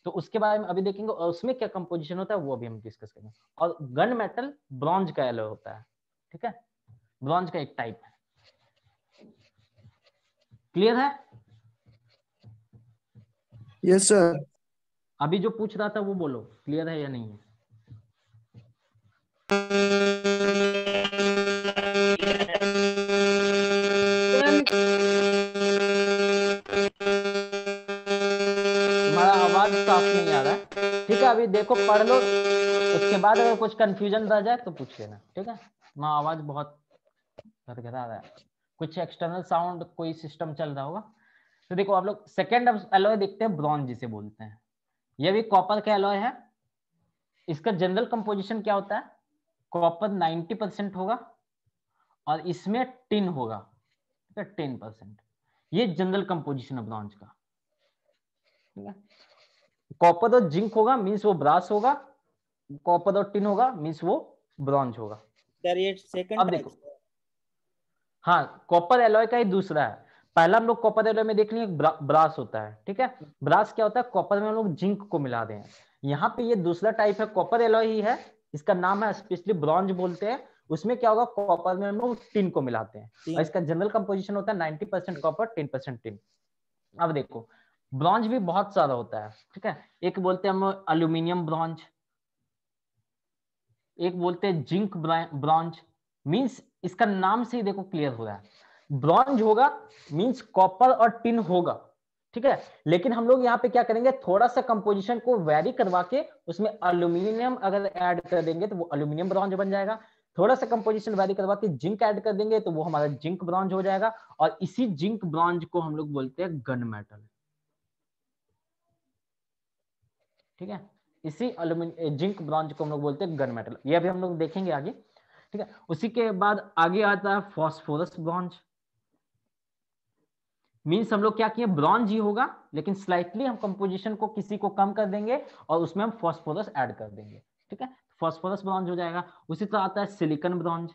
तो उसके बारे में अभी देखेंगे और उसमें क्या कंपोजिशन होता है वो अभी हम डिस्कस करेंगे और गन मेटल ब्रॉन्ज का एलो होता है ठीक है ब्रॉन्ज का एक टाइप है क्लियर है यस yes, सर अभी जो पूछ रहा था वो बोलो क्लियर है या नहीं है तो नहीं आ रहा है ठीक है अभी देखो पढ़ लो उसके बाद अगर कुछ कंफ्यूजन रह जाए तो पूछ लेना ठीक है तुम्हारा आवाज बहुत रहा है कुछ एक्सटर्नल साउंड कोई सिस्टम चल रहा होगा तो देखो आप लोग सेकेंड एलोय देखते हैं ब्रॉन्ज जिसे बोलते हैं यह भी कॉपर का एलोय है इसका जनरल कंपोजिशन क्या होता है कॉपर 90 परसेंट होगा और इसमें टिन होगा ठीक है टेन परसेंट ये जनरल कंपोजिशन है ब्रॉन्ज का ठीक है कॉपर और जिंक होगा मीन्स वो ब्रास होगा कॉपर और टिन होगा मीन्स वो ब्रॉन्ज होगा सर ये सेकंड अब देखो हाँ कॉपर एलॉय का ही दूसरा है पहला हम लोग कॉपर एलॉय में देख लिए ब्रा, ब्रास होता है ठीक है ब्रास क्या होता है कॉपर में हम लोग जिंक को मिला दें यहाँ पे ये दूसरा टाइप है कॉपर एलॉय ही है इसका नाम है स्पेशली ब्रॉन्ज बोलते हैं उसमें क्या होगा कॉपर में हम लोग टिन को मिलाते हैं और इसका जनरल कंपोजिशन होता है ninety percent copper ten percent tin अब देखो ब्रॉन्ज भी बहुत सारा होता है ठीक है एक बोलते हैं हम अल्यूमिनियम ब्रॉन्ज एक बोलते हैं जिंक ब्रॉन्ज मीन्स इसका नाम से ही देखो क्लियर हो रहा है ब्रॉन्ज होगा मीन्स कॉपर और टिन होगा ठीक है लेकिन हम लोग यहाँ पे क्या करेंगे थोड़ा सा कंपोजिशन को वेरी करवा के उसमें अल्यूमिनियम अगर ऐड कर देंगे तो वो अल्यूमिनियम ब्रॉन्ज बन जाएगा थोड़ा सा कंपोजिशन वेरी करवा के जिंक ऐड कर देंगे तो वो हमारा जिंक ब्रॉन्ज हो जाएगा और इसी जिंक ब्रॉन्ज को हम लोग बोलते हैं गन मेटल ठीक है इसी अल्यूमिनियम जिंक ब्रॉन्ज को हम लोग बोलते हैं गन मेटल ये अभी हम लोग देखेंगे आगे ठीक है उसी के बाद आगे आता है फॉस्फोरस ब्रॉन्ज मीन्स हम लोग क्या किए ब्रॉन्ज ही होगा लेकिन स्लाइटली हम कंपोजिशन को किसी को कम कर देंगे और उसमें हम फॉस्फोरस ऐड कर देंगे ठीक है फॉस्फोरस ब्रॉन्ज हो जाएगा उसी तरह आता है सिलिकन ब्रॉन्ज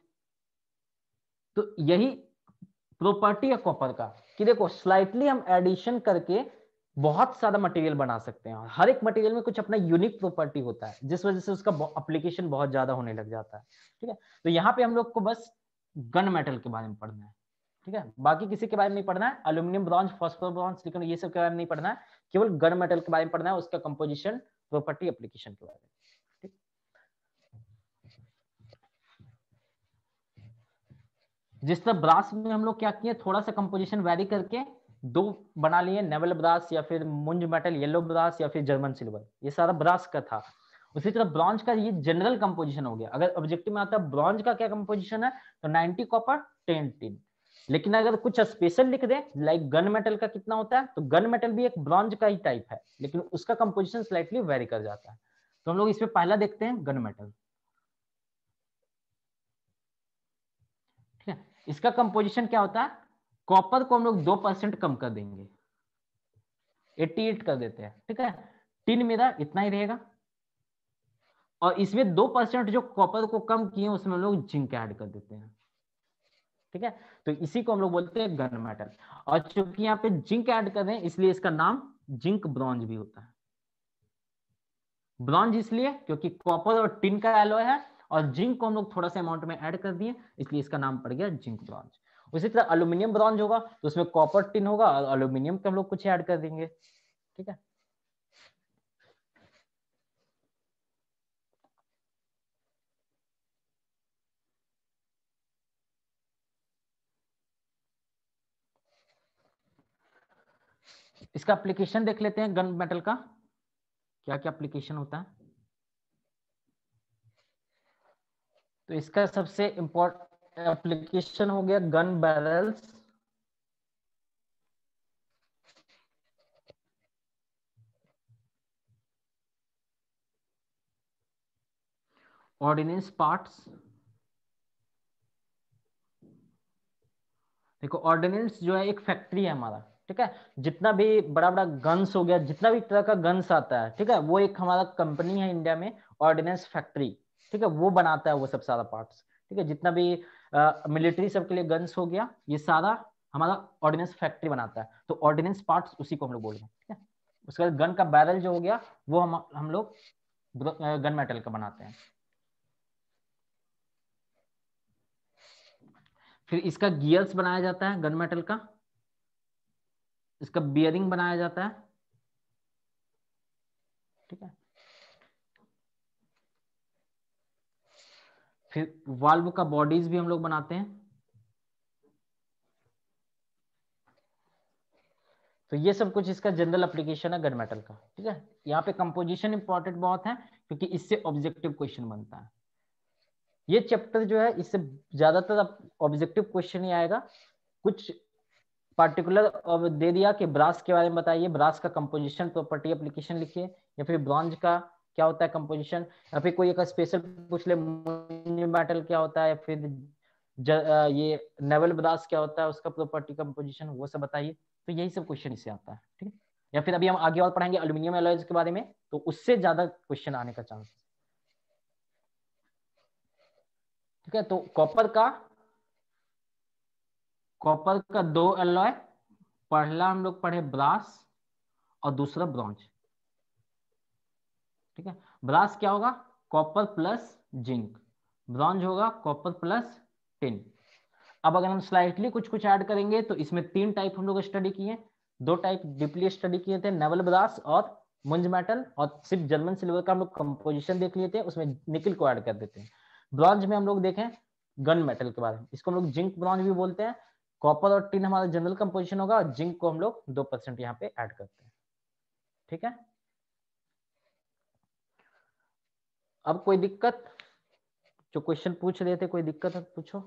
तो यही प्रॉपर्टी है कॉपर का कि देखो स्लाइटली हम एडिशन करके बहुत सारा मटेरियल बना सकते हैं हर एक मटेरियल में कुछ अपना यूनिक प्रॉपर्टी होता है जिस वजह से उसका अप्लीकेशन बहुत ज्यादा होने लग जाता है ठीक है तो यहाँ पे हम लोग को बस गन मेटल के बारे में पढ़ना है ठीक है बाकी किसी के बारे में नहीं पढ़ना है aluminium bronze phosphor bronze silicon ये सब के बारे में नहीं पढ़ना है केवल गन मेटल के बारे में पढ़ना है उसका कंपोजिशन प्रॉपर्टी एप्लीकेशन के बारे में जिस तरह ब्रास में हम लोग क्या किए थोड़ा सा कंपोजिशन वेरी करके दो बना लिए नेवल ब्रास या फिर मुंज मेटल येलो ब्रास या फिर जर्मन सिल्वर ये सारा ब्रास का था उसी तरह ब्रॉन्ज का ये जनरल कंपोजिशन हो गया अगर ऑब्जेक्टिव में आता है ब्रॉन्ज का क्या कंपोजिशन है तो 90 कॉपर 10 टिन लेकिन अगर कुछ स्पेशल लिख दें लाइक गन मेटल का कितना होता है तो गन मेटल भी एक ब्रॉन्ज का ही टाइप है लेकिन उसका कंपोजिशन स्लाइटली वेरी कर जाता है तो हम लोग इसमें पहला देखते हैं गन मेटल ठीक है इसका कंपोजिशन क्या होता है कॉपर को हम लोग दो परसेंट कम कर देंगे 88 कर देते हैं ठीक है टिन मेरा इतना ही रहेगा और इसमें दो परसेंट जो कॉपर को कम किए उसमें हम लोग जिंक ऐड कर देते हैं ठीक है तो इसी को हम लोग बोलते हैं गन मेटल और चूंकि यहाँ पे जिंक ऐड कर रहे हैं इसलिए इसका नाम जिंक ब्रॉन्ज भी होता है ब्रॉन्ज इसलिए क्योंकि कॉपर और टिन का एलोय है और जिंक को हम लोग थोड़ा सा अमाउंट में ऐड कर दिए इसलिए इसका नाम पड़ गया जिंक ब्रॉन्ज उसी तरह अल्यूमिनियम ब्रॉन्ज होगा तो उसमें कॉपर टिन होगा और अल्यूमिनियम के हम लोग कुछ ऐड कर देंगे ठीक है इसका एप्लीकेशन देख लेते हैं गन मेटल का क्या क्या एप्लीकेशन होता है तो इसका सबसे इंपॉर्ट एप्लीकेशन हो गया गन बैरल्स ऑर्डिनेंस पार्ट्स देखो ऑर्डिनेंस जो है एक फैक्ट्री है हमारा ठीक है जितना भी बड़ा बड़ा गन्स हो गया जितना भी तरह का गन्स आता है ठीक है वो एक हमारा कंपनी है इंडिया में ऑर्डिनेंस फैक्ट्री ठीक है वो बनाता है वो सब सारा पार्ट्स ठीक है जितना भी मिलिट्री सब के लिए गन्स हो गया ये सारा हमारा ऑर्डिनेंस फैक्ट्री बनाता है तो ऑर्डिनेंस पार्ट उसी को हम लोग बोल रहे हैं ठीक है उसके बाद गन का बैरल जो हो गया वो हम हम लोग गन मेटल का बनाते हैं फिर इसका गियर्स बनाया जाता है गन मेटल का इसका बियरिंग बनाया जाता है ठीक है फिर वाल्व का बॉडीज भी हम लोग बनाते हैं तो ये सब कुछ इसका जनरल एप्लीकेशन है गन मेटल का ठीक है यहाँ पे कंपोजिशन इंपॉर्टेंट बहुत है क्योंकि इससे ऑब्जेक्टिव क्वेश्चन बनता है ये चैप्टर जो है इससे ज्यादातर ऑब्जेक्टिव क्वेश्चन ही आएगा कुछ पार्टिकुलर और दे दिया कि ब्रास के बारे में बताइए ब्रास का कंपोजिशन प्रॉपर्टी एप्लीकेशन लिखिए या फिर ब्रॉन्ज का क्या होता है कंपोजिशन या फिर कोई एक स्पेशल पूछ ले मेटल क्या होता है फिर ज, ये नेवल ब्रास क्या होता है उसका प्रॉपर्टी कंपोजिशन वो सब बताइए तो यही सब क्वेश्चन इससे आता है ठीक है या फिर अभी हम आगे और पढ़ेंगे एल्यूमिनियम एलॉयज के बारे में तो उससे ज्यादा क्वेश्चन आने का चांस ठीक है तो कॉपर का कॉपर का दो एलॉय पहला हम लोग पढ़े ब्रास और दूसरा ब्रॉन्ज ठीक है ब्रास क्या होगा कॉपर प्लस जिंक ब्रॉन्ज होगा कॉपर प्लस टिन अब अगर हम स्लाइटली कुछ कुछ ऐड करेंगे तो इसमें तीन टाइप हम लोग स्टडी किए दो टाइप डीपली स्टडी किए थे नेवल ब्रास और मुंज मेटल और सिर्फ जर्मन सिल्वर का हम लोग कंपोजिशन देख लिए थे उसमें निकल को ऐड कर देते हैं ब्रॉन्ज में हम लोग देखें गन मेटल के बारे में इसको हम लोग जिंक ब्रॉन्ज भी बोलते हैं कॉपर और टिन हमारा जनरल कंपोजिशन होगा और जिंक को हम लोग दो परसेंट यहाँ पे ऐड करते हैं ठीक है अब कोई दिक्कत जो क्वेश्चन पूछ रहे थे कोई दिक्कत है तो पूछो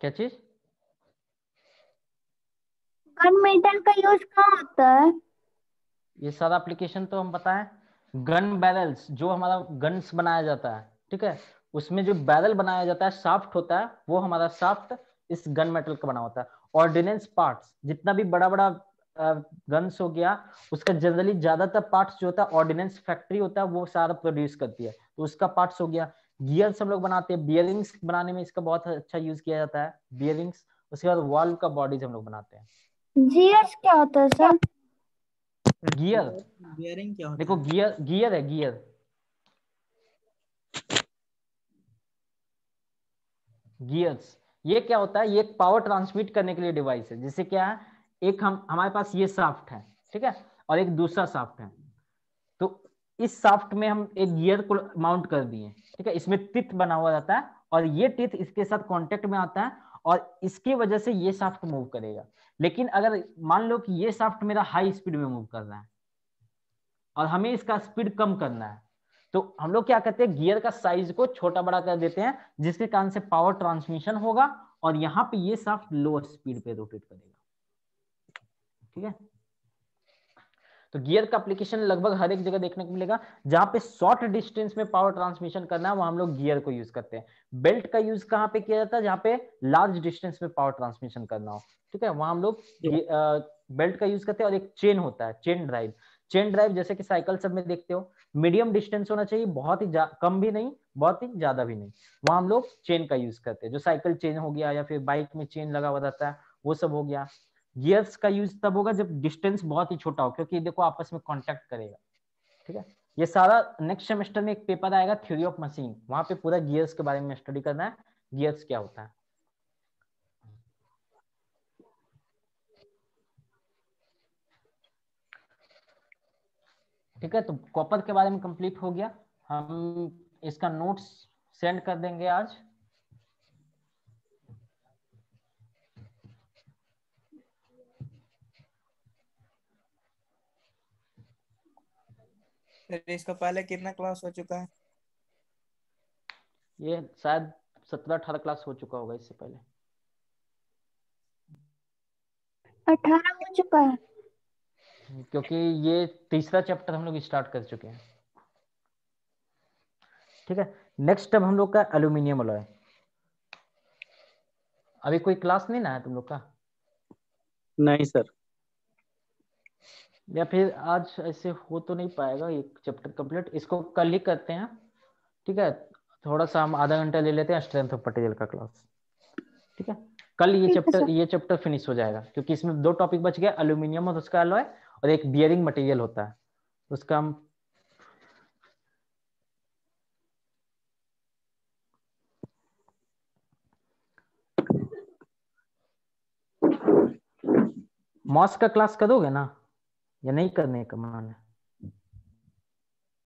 क्या चीज गन का यूज कहाँ होता है ये सारा एप्लीकेशन तो हम बताए गन बैरल्स जो हमारा गन्स बनाया जाता है ठीक है उसमें जो बैरल बनाया जाता है साफ्ट होता है वो हमारा साफ्ट इस गन मेटल का बना होता है ऑर्डिनेंस पार्ट्स जितना भी बड़ा बड़ा गन्स हो गया उसका जनरली ज्यादातर पार्ट्स जो होता है ऑर्डिनेंस फैक्ट्री होता है वो सारा प्रोड्यूस करती है तो उसका पार्ट्स हो गया गियर्स हम लोग बनाते हैं बियरिंग्स बनाने में इसका बहुत अच्छा यूज किया जाता है बियरिंग्स उसके बाद वॉल्व का बॉडीज हम लोग बनाते हैं गियर्स क्या होता है सर गियर बियरिंग क्या होता देखो गियर गियर है गियर गियर्स ये क्या होता है ये एक पावर ट्रांसमिट करने के लिए डिवाइस है जैसे क्या है एक हम हमारे पास ये साफ्ट है ठीक है और एक दूसरा साफ्ट है तो इस साफ्ट में हम एक गियर को माउंट कर दिए ठीक है इसमें टिथ बना हुआ रहता है और ये टिथ इसके साथ कॉन्टेक्ट में आता है और इसकी वजह से ये साफ्ट मूव करेगा लेकिन अगर मान लो कि ये साफ्ट मेरा हाई स्पीड में मूव कर रहा है और हमें इसका स्पीड कम करना है तो हम लोग क्या करते हैं गियर का साइज को छोटा बड़ा कर देते हैं जिसके कारण से पावर ट्रांसमिशन होगा और यहाँ पे ये साफ्ट लोअर स्पीड पे रोटेट करेगा ठीक है तो गियर का एप्लीकेशन लगभग हर एक जगह देखने को मिलेगा जहां पे शॉर्ट डिस्टेंस में पावर ट्रांसमिशन करना है वहां हम लोग गियर को यूज करते हैं बेल्ट का यूज कहाँ पे किया जाता है जहां पे लार्ज डिस्टेंस में पावर ट्रांसमिशन करना हो ठीक है वहां हम लोग बेल्ट का यूज करते हैं और एक चेन होता है चेन ड्राइव चेन ड्राइव जैसे कि साइकिल सब में देखते हो मीडियम डिस्टेंस होना चाहिए बहुत ही कम भी नहीं बहुत ही ज्यादा भी नहीं वहां हम लोग चेन का यूज करते हैं जो साइकिल चेन हो गया या फिर बाइक में चेन लगा हुआ रहता है वो सब हो गया गियर्स का यूज तब होगा जब डिस्टेंस बहुत ही छोटा हो क्योंकि देखो आपस में कॉन्टेक्ट करेगा ठीक है ये सारा नेक्स्ट सेमेस्टर में एक पेपर आएगा थ्योरी ऑफ मशीन वहां पे पूरा गियर्स के बारे में स्टडी करना है गियर्स क्या होता है ठीक है तो कॉपर के बारे में कंप्लीट हो गया हम इसका नोट्स सेंड कर देंगे आज फिर इसको पहले कितना क्लास हो चुका है ये शायद सत्रह अठारह क्लास हो चुका होगा इससे पहले अठारह हो चुका है क्योंकि ये तीसरा चैप्टर हम लोग स्टार्ट कर चुके हैं ठीक है नेक्स्ट अब हम लोग का एल्यूमिनियम अलॉय अभी कोई क्लास नहीं ना है तुम लोग का नहीं सर या फिर आज ऐसे हो तो नहीं पाएगा एक चैप्टर कंप्लीट इसको कल ही करते हैं ठीक है थोड़ा सा हम आधा घंटा ले लेते हैं स्ट्रेंथ ऑफ पटेल का क्लास ठीक है कल ये चैप्टर ये चैप्टर फिनिश हो जाएगा क्योंकि इसमें दो टॉपिक बच गया अल्यूमिनियम और उसका अलॉय और एक बियरिंग मटेरियल होता है उसका हम मॉस का क्लास करोगे ना या नहीं करने का मन है